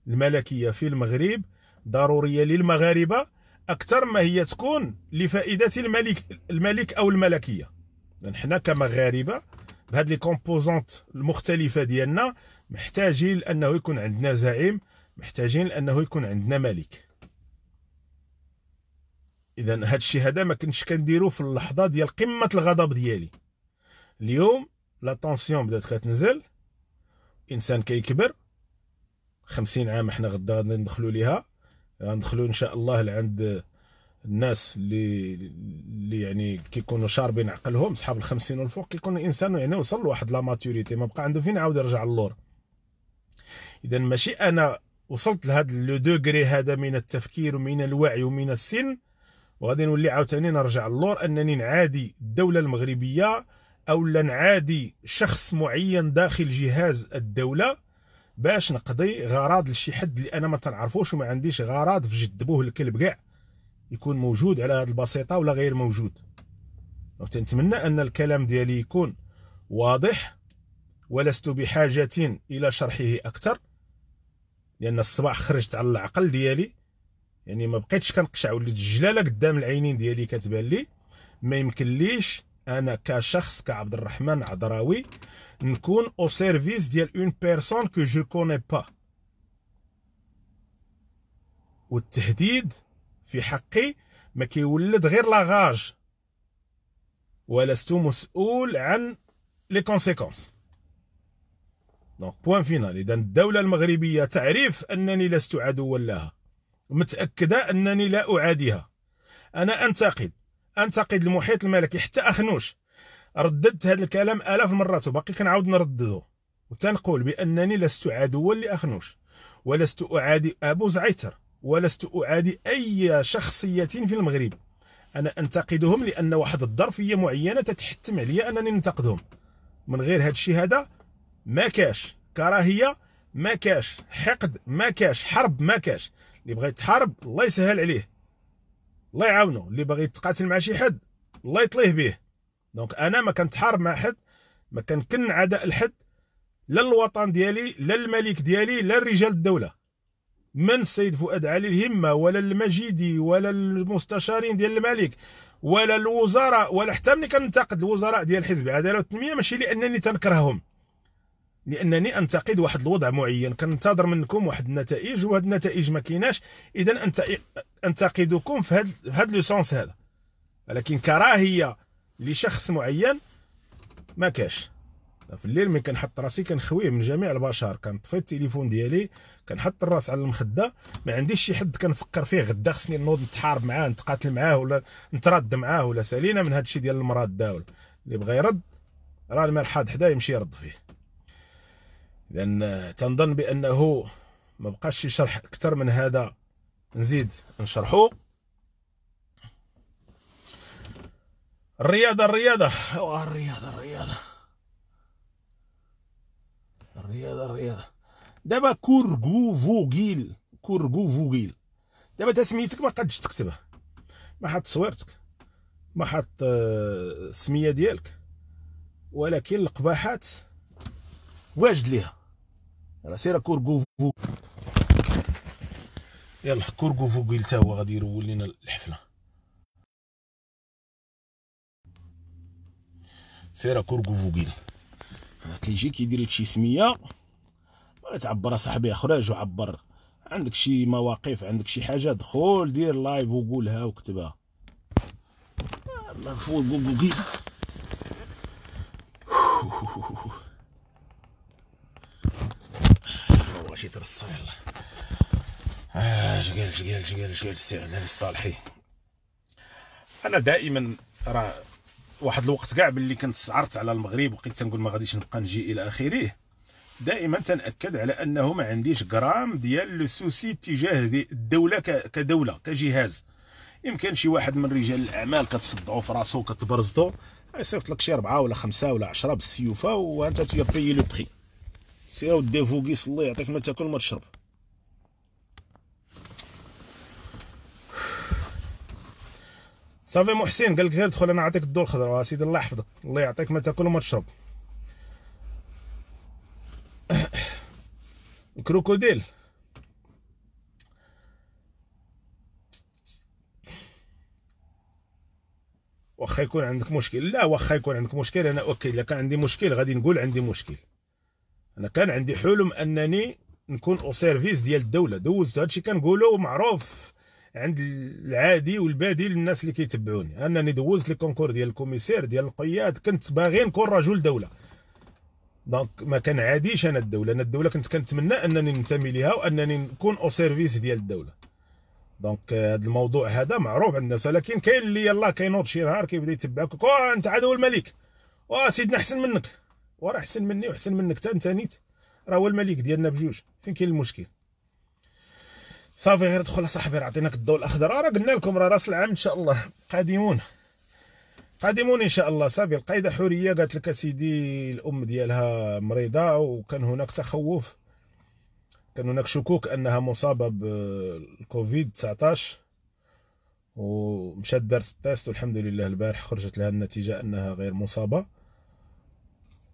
الملكية في المغرب ضرورية للمغاربة أكثر ما هي تكون لفائدة الملك, الملك أو الملكية نحن كمغاربة بهاد لي كومبوزونت المختلفة ديالنا محتاجين لأنه يكون عندنا زعيم محتاجين لأنه يكون عندنا ملك إذا هاد الشيء هذا ما كنتش كنديرو في اللحظة ديال قمة الغضب ديالي اليوم لا طونسيون بدات كتنزل الانسان كيكبر خمسين عام احنا غدا ندخلوا ليها غندخلوا ان شاء الله لعند الناس اللي اللي يعني كيكونوا شاربين عقلهم صحاب ال 50 والفوق كيكون الانسان يعني وصل لواحد لا ماتوريتي ما بقى عنده فين عاود يرجع للور اذا ماشي انا وصلت لهذا لو دوغري هذا من التفكير ومن الوعي ومن السن وغادي نولي عاوتاني نرجع للور انني نعادي الدوله المغربيه او لنعادي شخص معين داخل جهاز الدوله باش نقضي غراض لشي حد اللي انا ما تنعرفوش وما عنديش غراض في جدبوه الكلب كاع يكون موجود على هذه البسيطه ولا غير موجود وتنتمنى ان الكلام ديالي يكون واضح ولست بحاجه الى شرحه اكثر لان الصباح خرجت على العقل ديالي يعني ما بقيتش كنقشع وليت الجلاله قدام العينين ديالي كتبان لي ما ليش انا كشخص كعبد الرحمن عذراوي نكون او سيرفيس ديال اون بيرسون كو جو كوني با والتهديد في حقي ما كيولد غير لاغاج ولست مسؤول عن لي كونسيكونس دونك بوان فينال اذا الدوله المغربيه تعرف انني لست عدوا لها متاكده انني لا اعاديها انا انتقد انتقد المحيط الملكي حتى اخنوش رددت هذا الكلام الاف المرات وباقي كنعاود نردده وتنقول بانني لست عدوا لاخنوش ولست اعادي ابو زعيتر ولست اعادي اي شخصيه في المغرب انا انتقدهم لان واحد الظرفيه معينه تتحتم عليا انني ننتقدهم من غير هذا الشيء هذا ما كاش كراهيه ما كاش حقد ما كاش حرب ما كاش اللي بغى يتحارب الله يسهل عليه الله يعاونو اللي باغي يتقاتل مع شي حد الله يطليه به دونك انا ما كنتحارب مع حد ما كنكن عداء لحد لا الوطن ديالي لا الملك ديالي لا رجال الدوله من السيد فؤاد علي الهمه ولا المجيدي ولا المستشارين ديال الملك ولا الوزراء ولا حتى ملي كنتقد الوزراء ديال حزب العداله والتنميه ماشي لانني تنكرههم لانني انتقد واحد الوضع معين كننتظر منكم واحد النتائج وهاد النتائج ما كايناش اذا انتقدكم في هاد هاد لو سونس هذا ولكن كراهيه لشخص معين ما كاش في الليل ملي كنحط راسي كنخويه من جميع البشر كنطفي التليفون ديالي كنحط الراس على المخده ما عنديش شي حد كنفكر فيه غدا خصني نوض نتحارب معاه نتقاتل معاه ولا نترد معاه ولا سالينا من هادشي ديال المرض داول اللي بغى يرد راه المرحاض حدا يمشي يرد فيه لان تنظن بانه ما بقاش شرح اكثر من هذا نزيد نشرحو الرياضة الرياضة الرياضة الرياضة الرياضة الرياضة دابا كورغو فوغيل كورغو فوغيل دابا تسميتك ما قدش تكتبها ما حط صورتك ما حط آه، السميه ديالك ولكن القباحات واجد ليها راه سير كوركوفو يلا كوركوفو قيل تا هو غادي يرول لينا الحفله سير كوركوفو قيل كيجي كيدير لك شي سميه تعبر صاحبي اخرج وعبر عندك شي مواقف عندك شي حاجه دخول دير لايف وقولها وكتبها الله فوق جوجل الله آه، شي قال اش قال اش قال اش قال السي عدنان الصالحي انا دائما راه واحد الوقت كاع باللي كنت سعرت على المغرب وقيت تنقول ما غاديش نبقى نجي الى اخره دائما تنأكد على انه ما عنديش غرام ديال لو سوسي تجاه الدوله كدوله كجهاز يمكن شي واحد من رجال الاعمال كتصدعوا في راسو كتبرزطو يصيفط لك شي ربعة ولا خمسه ولا عشره بالسيوفه وانت تو بيي لو بري سي اودي فوقي الله يعطيك ما تاكل ما تشرب صافي محسن قال لك غير دخل انا نعطيك الدور الخضراء سيدي الله يحفظك الله يعطيك ما تاكل وما تشرب الكروكوديل [COUGHS] واخا يكون عندك مشكل لا واخا يكون عندك مشكل انا اوكي الا كان عندي مشكل غادي نقول عندي مشكل انا كان عندي حلم انني نكون او سيرفيس ديال الدوله دوزت هادشي كنقولو معروف عند العادي والبادي للناس اللي كيتبعوني انني دوزت لي كونكور ديال الكوميسير ديال القياد كنت باغي نكون رجل دوله دونك ما كان عاديش انا الدوله انا الدوله كنت كنتمنى انني ننتمي ليها وانني نكون او سيرفيس ديال الدوله دونك هذا الموضوع هذا معروف عند الناس ولكن كاين اللي يلاه كينوض شي نهار كيبدا يتبعك وانت عدو الملك وسيدنا احسن منك وراه احسن مني واحسن منك حتى انت نيت راه هو الملك ديالنا بجوج فين كاين المشكل صافي غير ادخل اصاحبي راه عطيناك الضوء الاخضر آه، راه قلنا لكم راه راس العام ان شاء الله قادمون قادمون ان شاء الله صافي القايده حوريه قالت لك اسيدي الام ديالها مريضه وكان هناك تخوف كان هناك شكوك انها مصابه بالكوفيد 19 ومشات دارت التيست والحمد لله البارح خرجت لها النتيجه انها غير مصابه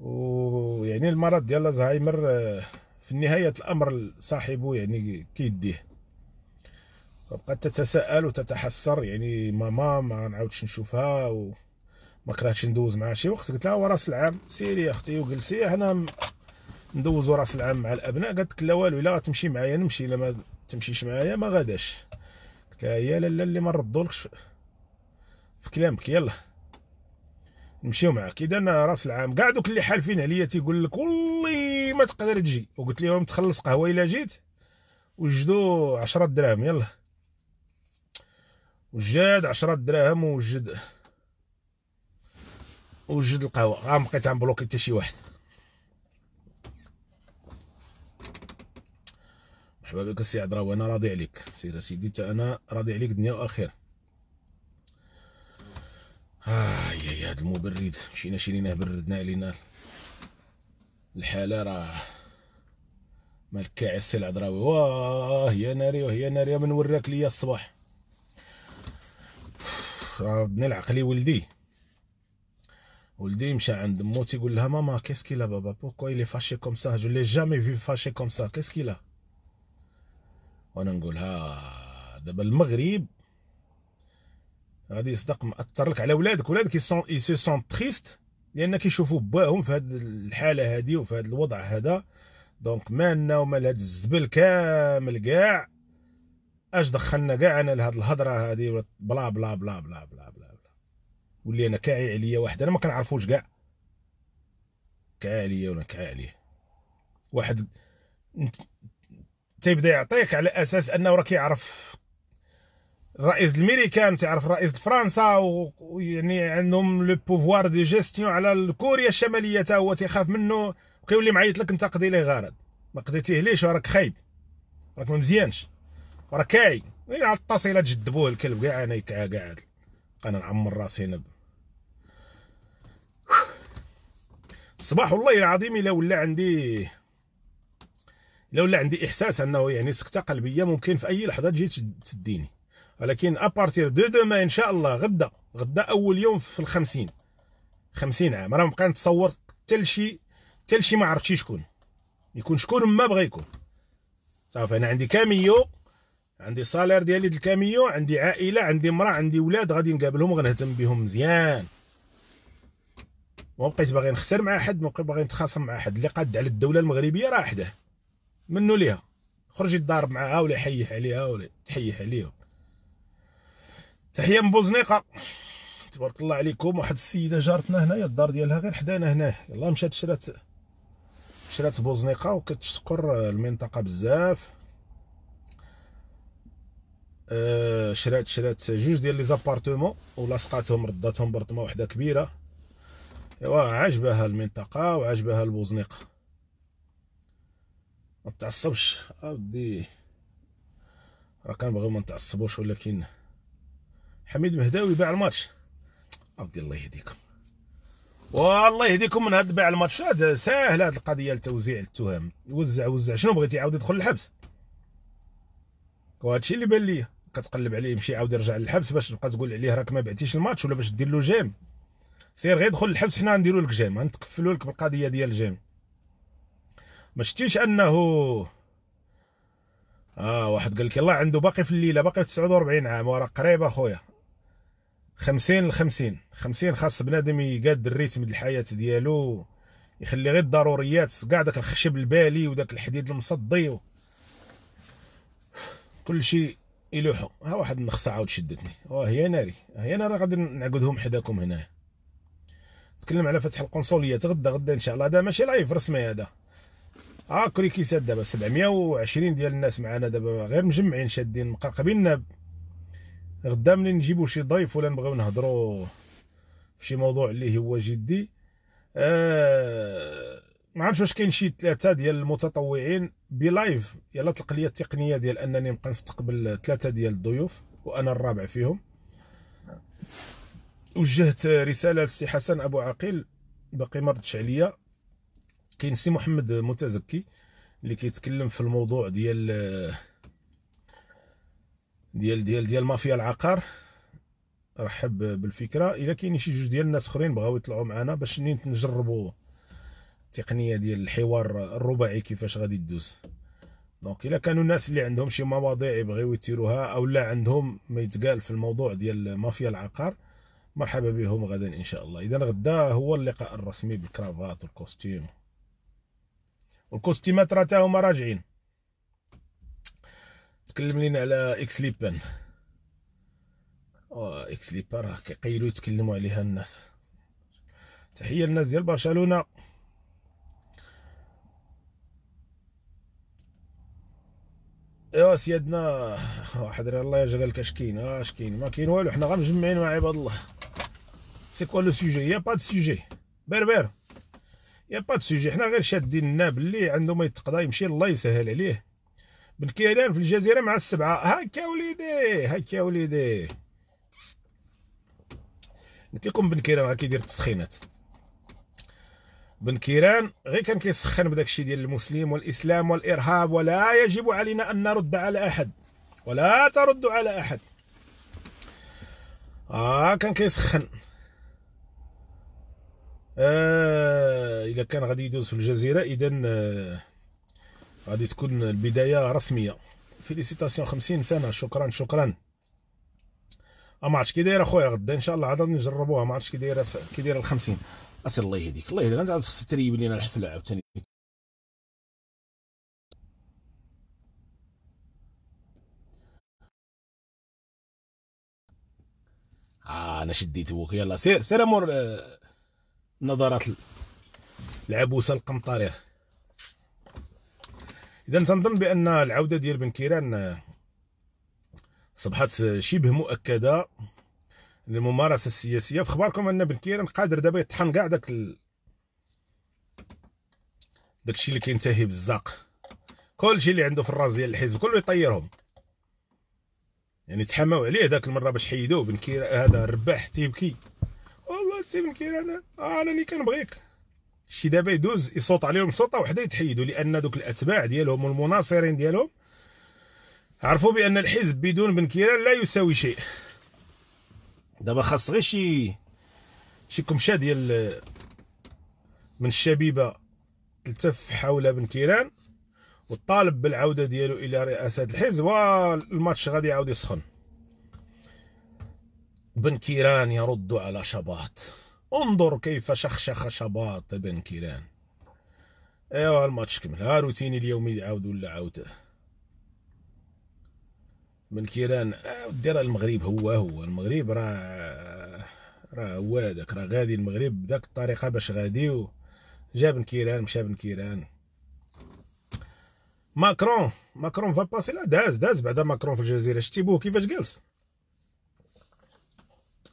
ويعني المرض ديال الزهايمر آه، في نهايه الامر صاحبه يعني كيديه بقات تتساءل وتتحسر يعني ماما ما نعاودش نشوفها و كرهتش ندوز معها شي وقت قلت لها راس العام سيري يا اختي وجلسي حنا ندوزو راس العام مع الابناء قالت لا والو الا غتمشي معايا نمشي الا ما تمشيش معايا ما غاداش قلت لها يا لالا اللي ما نردولكش في كلامك يلا نمشيو معاك اذا راس العام كاع دوك اللي حالفين عليا تيقول لك والله ما تقدر تجي وقلت لهم تخلص قهوه الا جيت وجدوا 10 دراهم يلا وجد 10 دراهم وجد وجد القهوه غا بقيت غنبلوكي حتى شي واحد مرحبا بك السي عبد انا راضي عليك سير سيدي انا راضي عليك دنيا واخره آه هذا المبرد مشينا شريناه بردنا علينا الحاله راه مال الكاعس العذراوي واه يا ناري وهي ناري من وراك ليا الصباح ردني العقلي ولدي ولدي مشى عند مو تيقول لها ماما كيسكي لا بابا بوكو لي فاشي كوم سا جو لي جامي في فاشي كوم سا كيسكي لا وانا نقولها دابا المغرب غادي يصدق مأثر لك على ولادك ولادك يسون يسو سون تريست لان كيشوفوا باهم في هذه الحاله هذه وفي هذا الوضع هذا دونك مالنا ومال هذا الزبل كامل كاع اش دخلنا كاع انا لهاد الهضره هادي بلا بلا بلا بلا بلا بلا بلا ولي انا كاعي عليا واحد انا ما كنعرفوش كاع كاعي عليا ولا كاعي عليه واحد تيبدا يعطيك على اساس انه راه كيعرف الرئيس الامريكان تعرف رئيس فرنسا ويعني عندهم لو بوفوار دي جيستيون على كوريا الشماليه تا هو تيخاف منه كيولي معيط لك انت قضي ليه غرض ما قضيتيه ليش راك خايب راك ما مزيانش راك كاي وين إيه، على التصيله تجذبوه الكلب كاع انا كاع كاع انا نعمر راسي انا الصباح [SIGHS] والله العظيم الا ولا عندي لو ولا عندي احساس انه يعني سكته قلبيه ممكن في اي لحظه تجي تديني ولكن ابارتير دو دوما ان شاء الله غدا غدا اول يوم في الخمسين خمسين عام راه نبقى نتصور حتى لشي حتى لشي ما عرفتش شكون يكون شكون ما بغى يكون صافي انا عندي كاميو عندي صالير ديالي ديال الكاميو عندي عائله عندي مرا عندي ولاد غادي نقابلهم وغنهتم بهم مزيان ما بقيت باغي نخسر مع حد ما بقيت باغي نتخاصم مع حد اللي قاد على الدوله المغربيه راه حداه منو ليها خرج يتضارب معاها ولا يحيح عليها ولا تحيح عليهم تحيه من بوزنيقه تبارك الله عليكم واحد السيده جارتنا هنايا الدار ديالها غير حدانا هنا يلا مشات شرات شرات بوزنيقه وكتشكر المنطقه بزاف آه، شرات شرات جوج ديال لي زابارتومون ولاصقاتهم رداتهم برطمه وحده كبيره ايوا عاجباها المنطقه وعجبها البوزنيقه ما تعصبش اودي راه كنبغيو ما نتعصبوش ولكن حميد مهداوي باع الماتش ربي الله يهديكم والله يهديكم من هاد باع الماتش هذا ساهل هاد القضيه لتوزيع التهم وزع وزع شنو بغيتي يعاود يدخل الحبس وهادشي اللي بان ليا كتقلب عليه يمشي عاود يرجع للحبس باش تبقى تقول عليه راك ما بعتيش الماتش ولا باش دير له جيم سير غير دخل للحبس حنا نديرو لك جيم غنتكفلو لك بالقضيه ديال الجيم ما شتيش انه اه واحد قال لك يلاه عنده باقي في الليله باقي 49 عام وراه قريب اخويا 50 ل 50 50 خاص بنادم يقاد الريتم ديال الحياه ديالو يخلي غير الضروريات كاع داك الخشب البالي وداك الحديد المصدي كل شيء يلوحو ها واحد النخسه عاود شدتني واه هي ناري هي انا راه غادي نعقدهم حداكم هنا تكلم على فتح القنصليات غدا غدا ان شاء الله هذا ماشي لايف رسمي هذا ها آه، كريكيسات دابا 720 ديال الناس معانا دابا غير مجمعين شادين مقرقبين غدا ملي نجيبو شي ضيف ولا نبغيو نهضرو في شي موضوع اللي هو جدي آه ما عرفتش واش كاين شي ثلاثه ديال المتطوعين بلايف يلا طلق لي التقنيه ديال انني نبقى نستقبل ثلاثه ديال الضيوف وانا الرابع فيهم وجهت رساله للسي حسن ابو عقيل باقي ما ردش عليا كاين سي محمد متزكي اللي كيتكلم في الموضوع ديال آه، ديال ديال ديال مافيا العقار رحب بالفكره الا كاين شي جوج ديال الناس اخرين بغاو يطلعوا معنا باش نجربوا التقنيه ديال الحوار الرباعي كيفاش غادي تدوز دونك الا كانوا الناس اللي عندهم شي مواضيع يبغيو يثيروها او لا عندهم ما يتقال في الموضوع ديال مافيا العقار مرحبا بهم غدا ان شاء الله اذا غدا هو اللقاء الرسمي بالكرافات والكوستيم والكوستيمات راه تا هما راجعين تكلم لينا على اكس ليبان اكس ليبان راه كيقيلوا يتكلموا عليها الناس تحيه للناس ديال برشلونه ايوا سيادنا واحد راه الله يرجع قال لك اش كاين آه، اش كاين ما كاين والو حنا غنجمعين مجمعين مع عباد الله سي كوا لو سوجي يا با دو سوجي بربر يا با دو سوجي حنا غير شادين الناب اللي عنده ما يتقضى يمشي الله يسهل عليه بن كيلان في الجزيره مع السبعه هكا وليدي هكا وليدي قلت لكم بن كيلان راه كيدير التسخينات بن كيران غير كان كيسخن بداك الشيء ديال المسلم والاسلام والارهاب ولا يجب علينا ان نرد على احد ولا ترد على احد اه كان كيسخن آه الا كان غادي يدوز في الجزيره اذا آه غادي تكون البدايه رسميه فيليسيتاسيون 50 سنه شكرا شكرا ما عرفتش كي داير اخويا غدا ان شاء الله عاد نجربوها ما عرفتش كي داير كي داير ال 50 اسير الله يهديك الله يهديك عاد تريب لينا الحفله عاوتاني آه انا شديت بوك يلا سير سير امور آه نظرات العبوسه القمطريه اذا تنظن بان العوده ديال بن كيران صبحت شبه مؤكده للممارسه السياسيه في خباركم ان بن كيران قادر دابا يطحن كاع داك ال... داكشي اللي كينتهي بالزاق كل شيء اللي عنده في الراس ديال الحزب كله يطيرهم يعني تحماو عليه ذاك المره باش حيدوه بن كيران هذا الرباح تيبكي والله سي بن كيران آه، انا اللي كنبغيك شي دابا يدوز يصوت عليهم سلطه وحده يتحيدوا لان دوك الاتباع ديالهم والمناصرين ديالهم عرفوا بان الحزب بدون بن كيران لا يساوي شيء دابا خاص غير شي شي كمشه ديال من الشبيبه التف حول بن كيران والطالب بالعوده ديالو الى رئاسه الحزب والماتش غادي يعاود يسخن بن كيران يرد على شباط انظر كيف شخشخ شباط بن كيران ايوا الماتش كمل ها روتيني اليومي عاود ولا عاود بن كيران دير المغرب هو هو المغرب راه راه هو هذاك راه غادي المغرب بداك الطريقه باش غادي جا بن كيران مشى بن كيران ماكرون ماكرون فا باسي لا داز داز بعدا ماكرون في الجزيره شتي بوه كيفاش جالس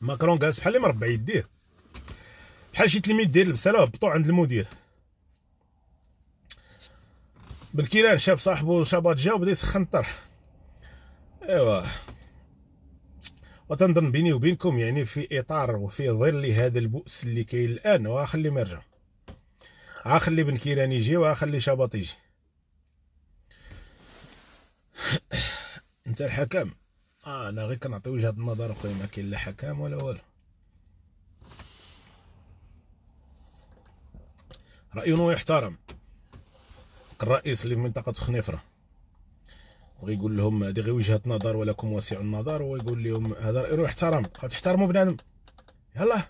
ماكرون جالس بحال اللي مربع يديه بحال شي تلميذ داير البساله هبطو عند المدير بالكيلان شاف صاحبو شابات جا وبدا يسخن الطرح ايوا وتنظن بيني وبينكم يعني في اطار وفي ظل هذا البؤس اللي كاين الان وخلي مرجع غخلي بن كيران يجي وغخلي شباط يجي [COUGHS] انت الحكم آه انا غير كنعطي وجهه النظر اخويا ما كاين لا حكام ولا والو راينا يحترم الرئيس اللي في منطقة خنيفره ويقول لهم هذه غير وجهه نظر ولكم واسع النظر ويقول لهم هذا راينا يحترم تحترموا بنادم يلا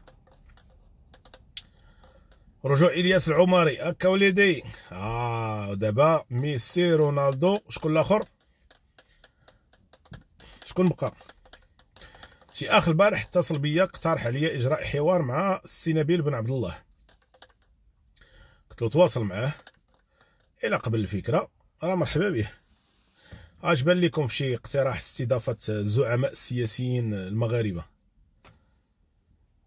رجوع الياس العمري هكا وليدي اه دابا ميسي رونالدو شكون الاخر شكون بقى شي اخ البارح اتصل بيا اقترح عليا اجراء حوار مع السي نبيل بن عبد الله قلت له تواصل معاه الى قبل الفكره راه مرحبا به اش بان لكم في شي اقتراح استضافه الزعماء السياسيين المغاربه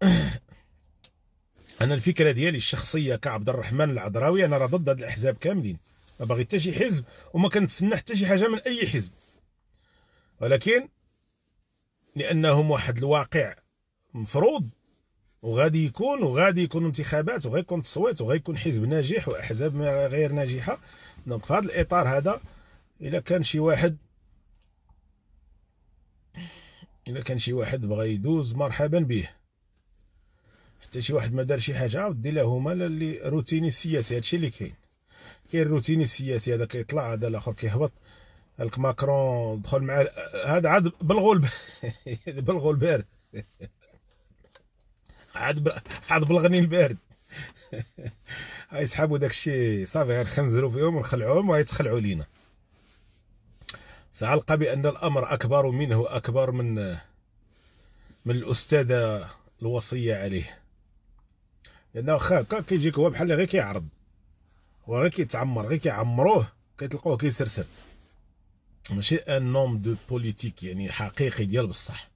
[COUGHS] انا الفكره ديالي الشخصيه كعبد الرحمن العذراوي انا راه ضد هاد الاحزاب كاملين ما باغي حتى شي حزب وما كنتسنى حتى شي حاجه من اي حزب ولكن لانهم واحد الواقع مفروض وغادي يكون وغادي يكون انتخابات وغيكون تصويت وغيكون حزب ناجح واحزاب غير ناجحه دونك في هذا الاطار هذا الا كان شي واحد الا كان شي واحد بغى يدوز مرحبا به حتى شي واحد ما دار شي حاجه ودي له هما اللي روتيني السياسي هادشي اللي كاين كاين الروتيني السياسي هذا كيطلع هذا الاخر كيهبط هالك ماكرون دخل مع هذا عاد بالغول [LAUGHS] بالغول بارد عاد عاد بلغني البارد [LAUGHS] هاي صحابو داكشي صافي غنخنزرو فيهم ونخلعوهم وغيتخلعوا لينا سعلق بأن الأمر أكبر منه أكبر من من الأستاذة الوصية عليه لأنه واخا هكا كيجيك هو بحال غير كيعرض هو غير كيتعمر غير كيعمروه كيتلقوه كيسرسر ماشي ان نوم دو بوليتيك يعني حقيقي ديال بصح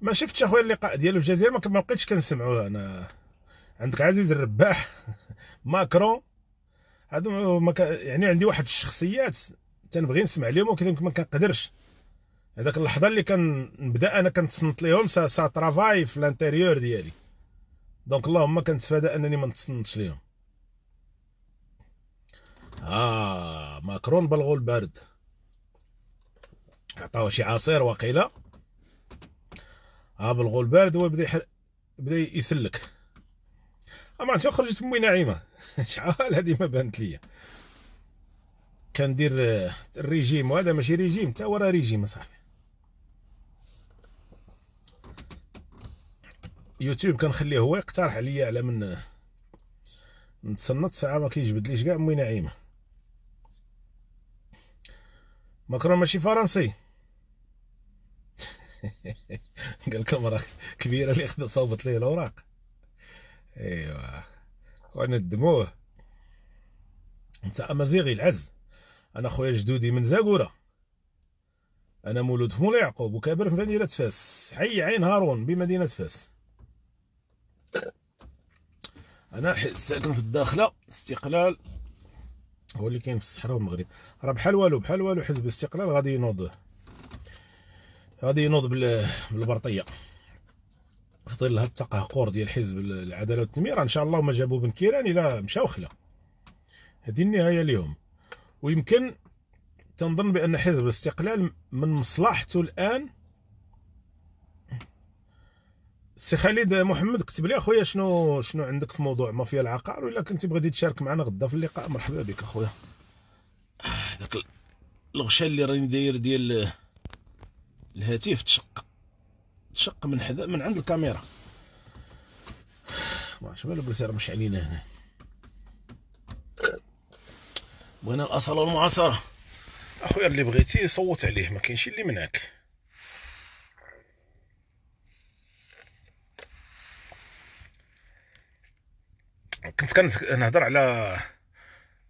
ما شفتش اخويا اللقاء ديالو في الجزائر ما بقيتش كنسمعوه انا عندك عزيز الرباح [LAUGHS] ماكرون هادو ما ك... يعني عندي واحد الشخصيات تنبغي نسمع لهم ولكن ما كنقدرش هذاك اللحظه اللي كنبدا انا كنتصنت لهم سا, سا ترافاي في لانتيريور ديالي دونك اللهم كنتفادى انني ما نتصنتش لهم اه ماكرون بلغو البرد عطاوه شي عصير وقيله ها بالغول بارد هو بدا يحر... بدا يسلك اما عرفت خرجت امي ناعمه [LAUGHS] شحال هذه ما بانت ليا كندير آه، الريجيم وهذا ماشي ريجيم حتى هو راه ريجيم اصاحبي يوتيوب كنخليه هو يقترح عليا على من آه، نتصنت ساعه ما كيجبدليش كاع امي نعيمه ماكرون ماشي فرنسي [LAUGHS] قال لكم راه كبيره اللي خدا صوبت ليه الاوراق ايوا وندموه انت امازيغي العز انا خويا جدودي من زاكوره انا مولود في مول يعقوب وكابر في مدينه فاس حي عين هارون بمدينه فاس انا ساكن في الداخله استقلال هو اللي كاين في الصحراء والمغرب راه بحال والو بحال والو حزب استقلال غادي ينوضوه غادي ينوض بالبرطيه في ظل هاد التقهقر ديال حزب العداله والتنميه ان شاء الله ما جابوا بن كيران الا مشاو وخلا هذه النهايه اليوم ويمكن تنظن بان حزب الاستقلال من مصلحته الان السي خالد محمد كتب لي اخويا شنو شنو عندك في موضوع مافيا العقار ولا كنتي بغيتي تشارك معنا غدا في اللقاء مرحبا بك اخويا آه، داك الغشه اللي راني داير ديال الهاتف تشق تشق من حدا من عند الكاميرا ما شمال بلسي راه مش علينا هنا بغينا الاصاله والمعاصره اخويا اللي بغيتي صوت عليه ما كاينش اللي منعك كنت كنهضر على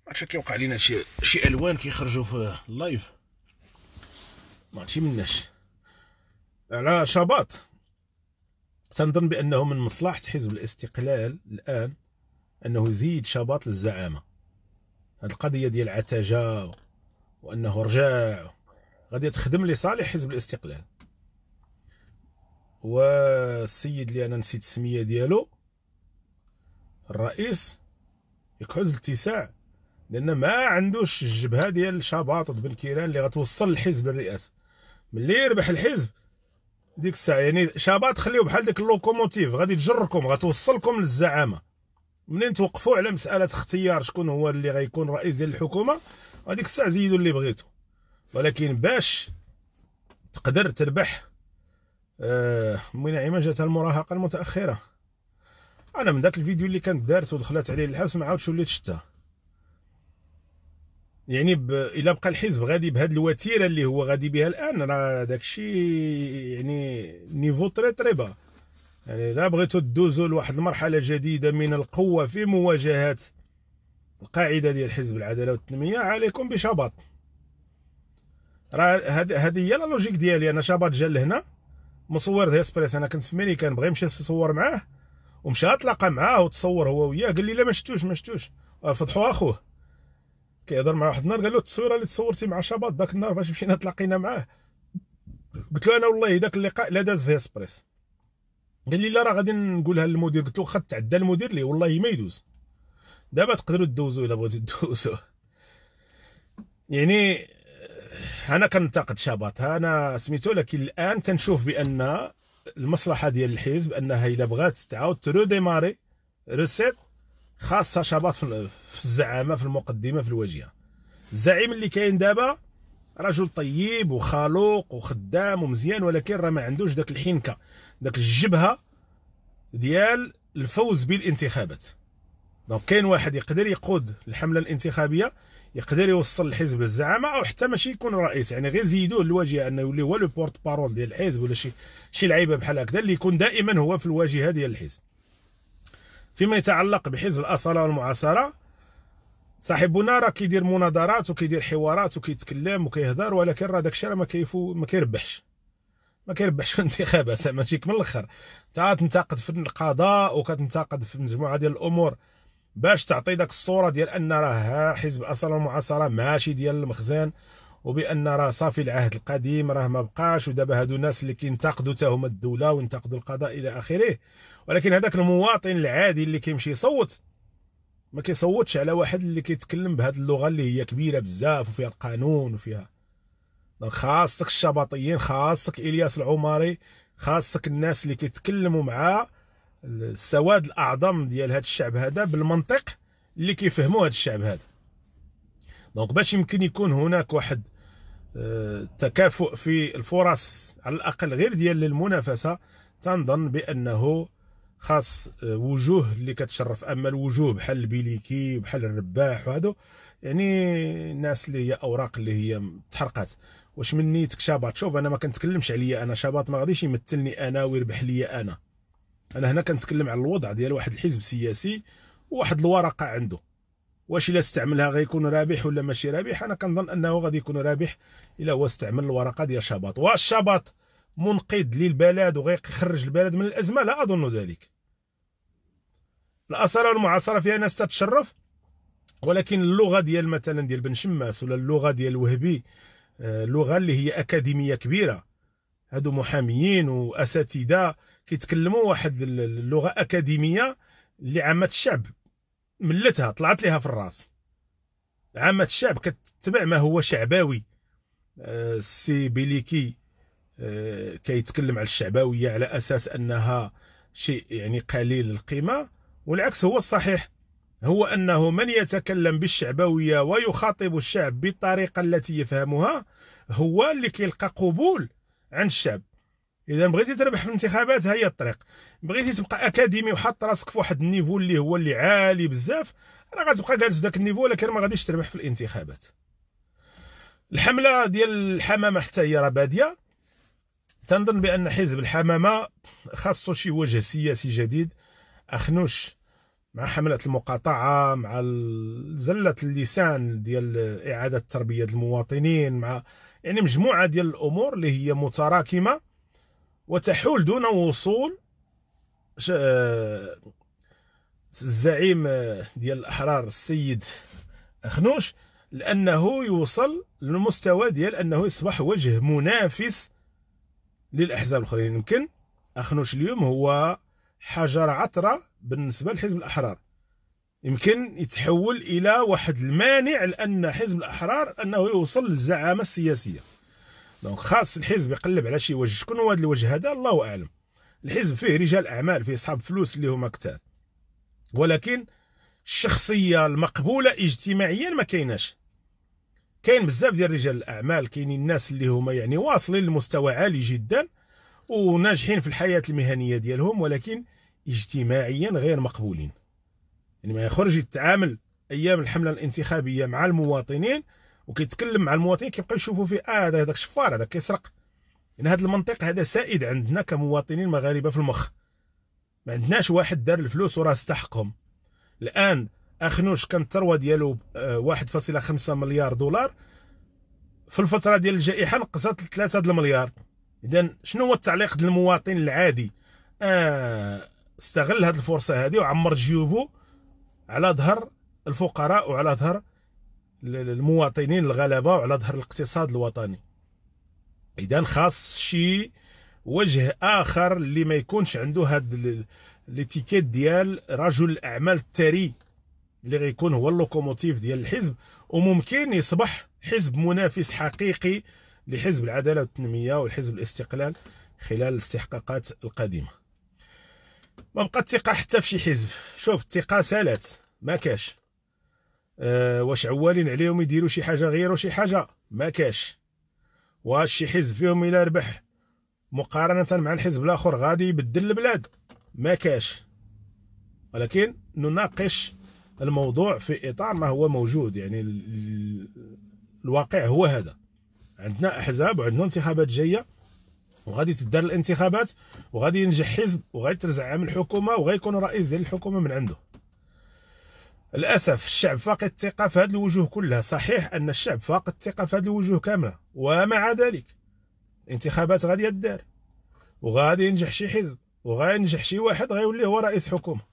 عرفتش كيوقع لينا شي شي الوان كيخرجوا في اللايف ما عرفتش مناش على شباط تنظن بانه من مصلحه حزب الاستقلال الان انه يزيد شباط للزعامه هذه القضيه ديال عتاجه وانه رجع غادي تخدم لصالح حزب الاستقلال والسيد اللي انا نسيت السميه ديالو الرئيس يكحز الاتساع لان ما عندوش الجبهه ديال شباط وبن كيران اللي غتوصل الحزب للرئاسه ملي يربح الحزب ديك الساعه يعني شابات خليو بحال ديك اللوكوموتيف غادي تجركم غتوصلكم للزعامه منين توقفوا على مساله اختيار شكون هو اللي غيكون رئيس ديال الحكومه هذيك الساعه زيدوا اللي بغيتو ولكن باش تقدر تربح آه من عما جاتها المراهقه المتاخره انا من ذاك الفيديو اللي كانت دارت ودخلت عليه الحبس ما عاودش وليت شتها يعني ب... الا بقى الحزب غادي بهذه الوتيره اللي هو غادي بها الان راه داك الشيء يعني نيفو تري تري با يعني لا بغيتو دوزو لواحد المرحله جديده من القوه في مواجهه القاعده ديال حزب العداله والتنميه عليكم بشباط راه هذه هي لا لوجيك ديالي انا شباط جا لهنا مصور ديال اسبريس انا كنت في ميريكان بغى يمشي نصور معاه ومشى تلاقى معاه وتصور هو وياه قال لي لا ما شفتوش ما شفتوش آه، فضحوا اخوه كيهضر مع واحد النهار قال له التصويره اللي تصورتي مع شباط داك النهار فاش مشينا تلاقينا معاه قلت له انا والله داك اللقاء لا داز فيه اسبريس قال لي لا راه غادي نقولها للمدير قلت له واخا تعدى المدير لي والله ما يدوز دابا تقدروا تدوزوا الا بغيتوا تدوزوا يعني انا كنتقد شباط انا سميتو لكن الان تنشوف بان المصلحه ديال الحزب انها الا بغات تعاود ترو ديماري ريسيت خاصه شباط في الزعامه في المقدمه في الواجهه الزعيم اللي كاين دابا رجل طيب وخلوق وخدام ومزيان ولكن راه ما عندوش داك الحنكه داك الجبهه ديال الفوز بالانتخابات دونك كاين واحد يقدر يقود الحمله الانتخابيه يقدر يوصل الحزب للزعامه او حتى ماشي يكون رئيس يعني غير زيدوه الواجهه انه يولي هو لو بورت بارول ديال الحزب ولا شي شي لعيبه بحال هكذا اللي يكون دائما هو في الواجهه ديال الحزب فيما يتعلق بحزب الاصاله والمعاصره صاحبنا راه كيدير مناظرات وكيدير حوارات وكيتكلم وكيهضر ولكن راه داكشي راه ما كيفو ما كيربحش ما كيربحش في [LAUGHS] الانتخابات ماشي من الاخر انت تنتقد في القضاء وكتنتقد في مجموعه ديال الامور باش تعطي داك الصوره ديال ان راه حزب الاصاله والمعاصره ماشي ديال المخزن وبان راه صافي العهد القديم راه ما بقاش ودابا هادو الناس اللي كينتقدوا تا هما الدوله وينتقدوا القضاء الى اخره ولكن هذاك المواطن العادي اللي كيمشي يصوت ما كيصوتش على واحد اللي كيتكلم بهذه اللغه اللي هي كبيره بزاف وفيها القانون وفيها دونك خاصك الشباطيين خاصك الياس العماري خاصك الناس اللي كيتكلموا مع السواد الاعظم ديال هذا الشعب هذا بالمنطق اللي كيفهموا هذا الشعب هذا دونك باش يمكن يكون هناك واحد آه، تكافؤ في الفرص على الاقل غير ديال المنافسه تنظن بانه خاص آه، وجوه اللي كتشرف اما الوجوه بحال البيليكي بحال الرباح وهادو يعني الناس اللي هي اوراق اللي هي تحرقات واش من نيتك شاباط شوف انا ما كنتكلمش عليا انا شاباط ما غاديش يمثلني انا ويربح ليا انا انا هنا كنتكلم على الوضع ديال واحد الحزب سياسي وواحد الورقه عنده واش الا استعملها غيكون رابح ولا ماشي رابح انا كنظن انه غادي يكون رابح الا هو استعمل الورقه ديال شباط واش شاباط منقذ للبلد وغيخرج البلد من الازمه لا اظن ذلك الأسرة المعاصرة فيها ناس تتشرف ولكن اللغة ديال مثلا ديال بن شماس ولا اللغة ديال وهبي آه، لغة اللي هي أكاديمية كبيرة هادو محاميين وأساتذة كيتكلموا واحد اللغة أكاديمية اللي عامة الشعب ملتها طلعت لها في الراس عامة الشعب كتبع ما هو شعباوي آه، السي بيليكي آه، كيتكلم على الشعبويه على اساس انها شيء يعني قليل القيمه والعكس هو الصحيح هو انه من يتكلم بالشعبويه ويخاطب الشعب بالطريقه التي يفهمها هو اللي كيلقى قبول عند الشعب اذا بغيتي تربح في الانتخابات هي الطريق بغيتي تبقى اكاديمي وحاط راسك في واحد النيفو اللي هو اللي عالي بزاف راه غتبقى جالس في ذاك النيفو ولكن ما غاديش تربح في الانتخابات الحمله ديال الحمامه حتى هي راه باديه تنظن بان حزب الحمامه خاصو شي وجه سياسي جديد اخنوش مع حمله المقاطعه مع زله اللسان ديال اعاده تربيه المواطنين مع يعني مجموعه ديال الامور اللي هي متراكمه وتحول دون وصول آه، الزعيم ديال الاحرار السيد اخنوش لانه يوصل للمستوى ديال انه يصبح وجه منافس للاحزاب الاخرين يمكن اخنوش اليوم هو حجر عطره بالنسبه لحزب الاحرار يمكن يتحول الى واحد المانع لان حزب الاحرار انه يوصل للزعامه السياسيه دونك خاص الحزب يقلب على شي وجه شكون هو هذا الوجه هذا الله اعلم الحزب فيه رجال اعمال فيه اصحاب فلوس اللي هما كثار ولكن الشخصيه المقبوله اجتماعيا ما كايناش كاين بزاف ديال رجال الاعمال كاينين الناس اللي هما يعني واصلين لمستوى عالي جدا وناجحين في الحياه المهنيه ديالهم ولكن اجتماعيا غير مقبولين يعني ما يخرج يتعامل ايام الحمله الانتخابيه مع المواطنين وكيتكلم مع المواطنين كيبقاو يشوفوا فيه اه هذاك شفار هذاك كيسرق يعني هذا المنطق هذا سائد عندنا كمواطنين مغاربه في المخ ما عندناش واحد دار الفلوس وراه استحقهم الان اخنوش كان الثروه ديالو 1.5 آه، مليار دولار في الفتره ديال الجائحه نقصت 3 المليار اذا شنو هو التعليق ديال المواطن العادي آه استغل هذه الفرصه هذه وعمر جيوبه على ظهر الفقراء وعلى ظهر المواطنين الغلبه وعلى ظهر الاقتصاد الوطني اذا خاص شي وجه اخر اللي ما يكونش عنده هاد الاتيكيت ديال رجل الاعمال الثري اللي غيكون هو اللوكوموتيف ديال الحزب وممكن يصبح حزب منافس حقيقي لحزب العداله والتنميه والحزب الاستقلال خلال الاستحقاقات القادمه ما بقى الثقه حتى في شي حزب شوف الثقه سالت ما كاش أه واش عوالين عليهم يديروا شي حاجه غيروا شي حاجه ما كاش واش شي حزب فيهم الا ربح مقارنه مع الحزب الاخر غادي يبدل البلاد ما كاش ولكن نناقش الموضوع في اطار ما هو موجود يعني الواقع هو هذا عندنا احزاب وعندنا انتخابات جايه وغادي تدار الانتخابات وغادي ينجح حزب وغادي ترجع عام الحكومه وغيكون رئيس ديال الحكومه من عنده للاسف الشعب فاقد الثقه في هذه الوجوه كلها صحيح ان الشعب فاقد الثقه في هذه الوجوه كامله ومع ذلك انتخابات غادي تدار وغادي ينجح شي حزب وغادي ينجح شي واحد غيولي هو رئيس حكومه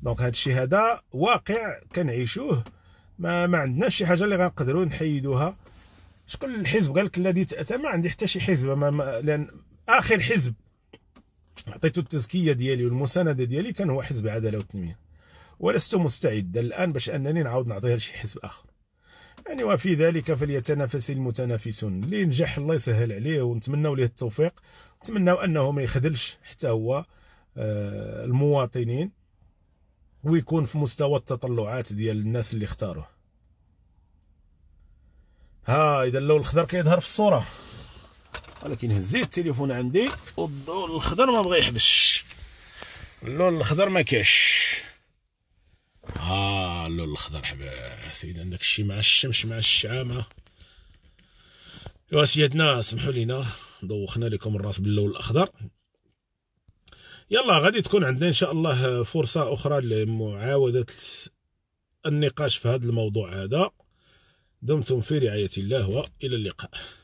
دونك هذا الشيء هذا واقع كنعيشوه ما ما عندناش شي حاجه اللي غنقدروا نحيدوها شكون الحزب قال لك الذي تاتى ما عندي حتى شي حزب ما ما لان اخر حزب عطيتو التزكيه ديالي والمسانده ديالي كان هو حزب العداله والتنميه ولست مستعدا الان باش انني نعاود نعطيها لشي حزب اخر يعني وفي ذلك فليتنافس المتنافسون اللي نجح الله يسهل عليه ونتمنوا ليه التوفيق نتمنوا انه ما يخذلش حتى هو آه، المواطنين ويكون في مستوى التطلعات ديال الناس اللي اختاروه ها اذا اللون الخضر كيظهر في الصوره ولكن هزيت التليفون عندي والضوء الخضر ما بغى يحبش اللون الخضر ما كاش ها اللون الخضر حباس اذا عندك شي مع الشمس مع الشعامه يا سيدنا سمحوا لينا دوخنا لكم الراس باللون الاخضر يلا غادي تكون عندنا ان شاء الله فرصه اخرى لمعاوده النقاش في هذا الموضوع هذا دمتم في رعايه الله والى اللقاء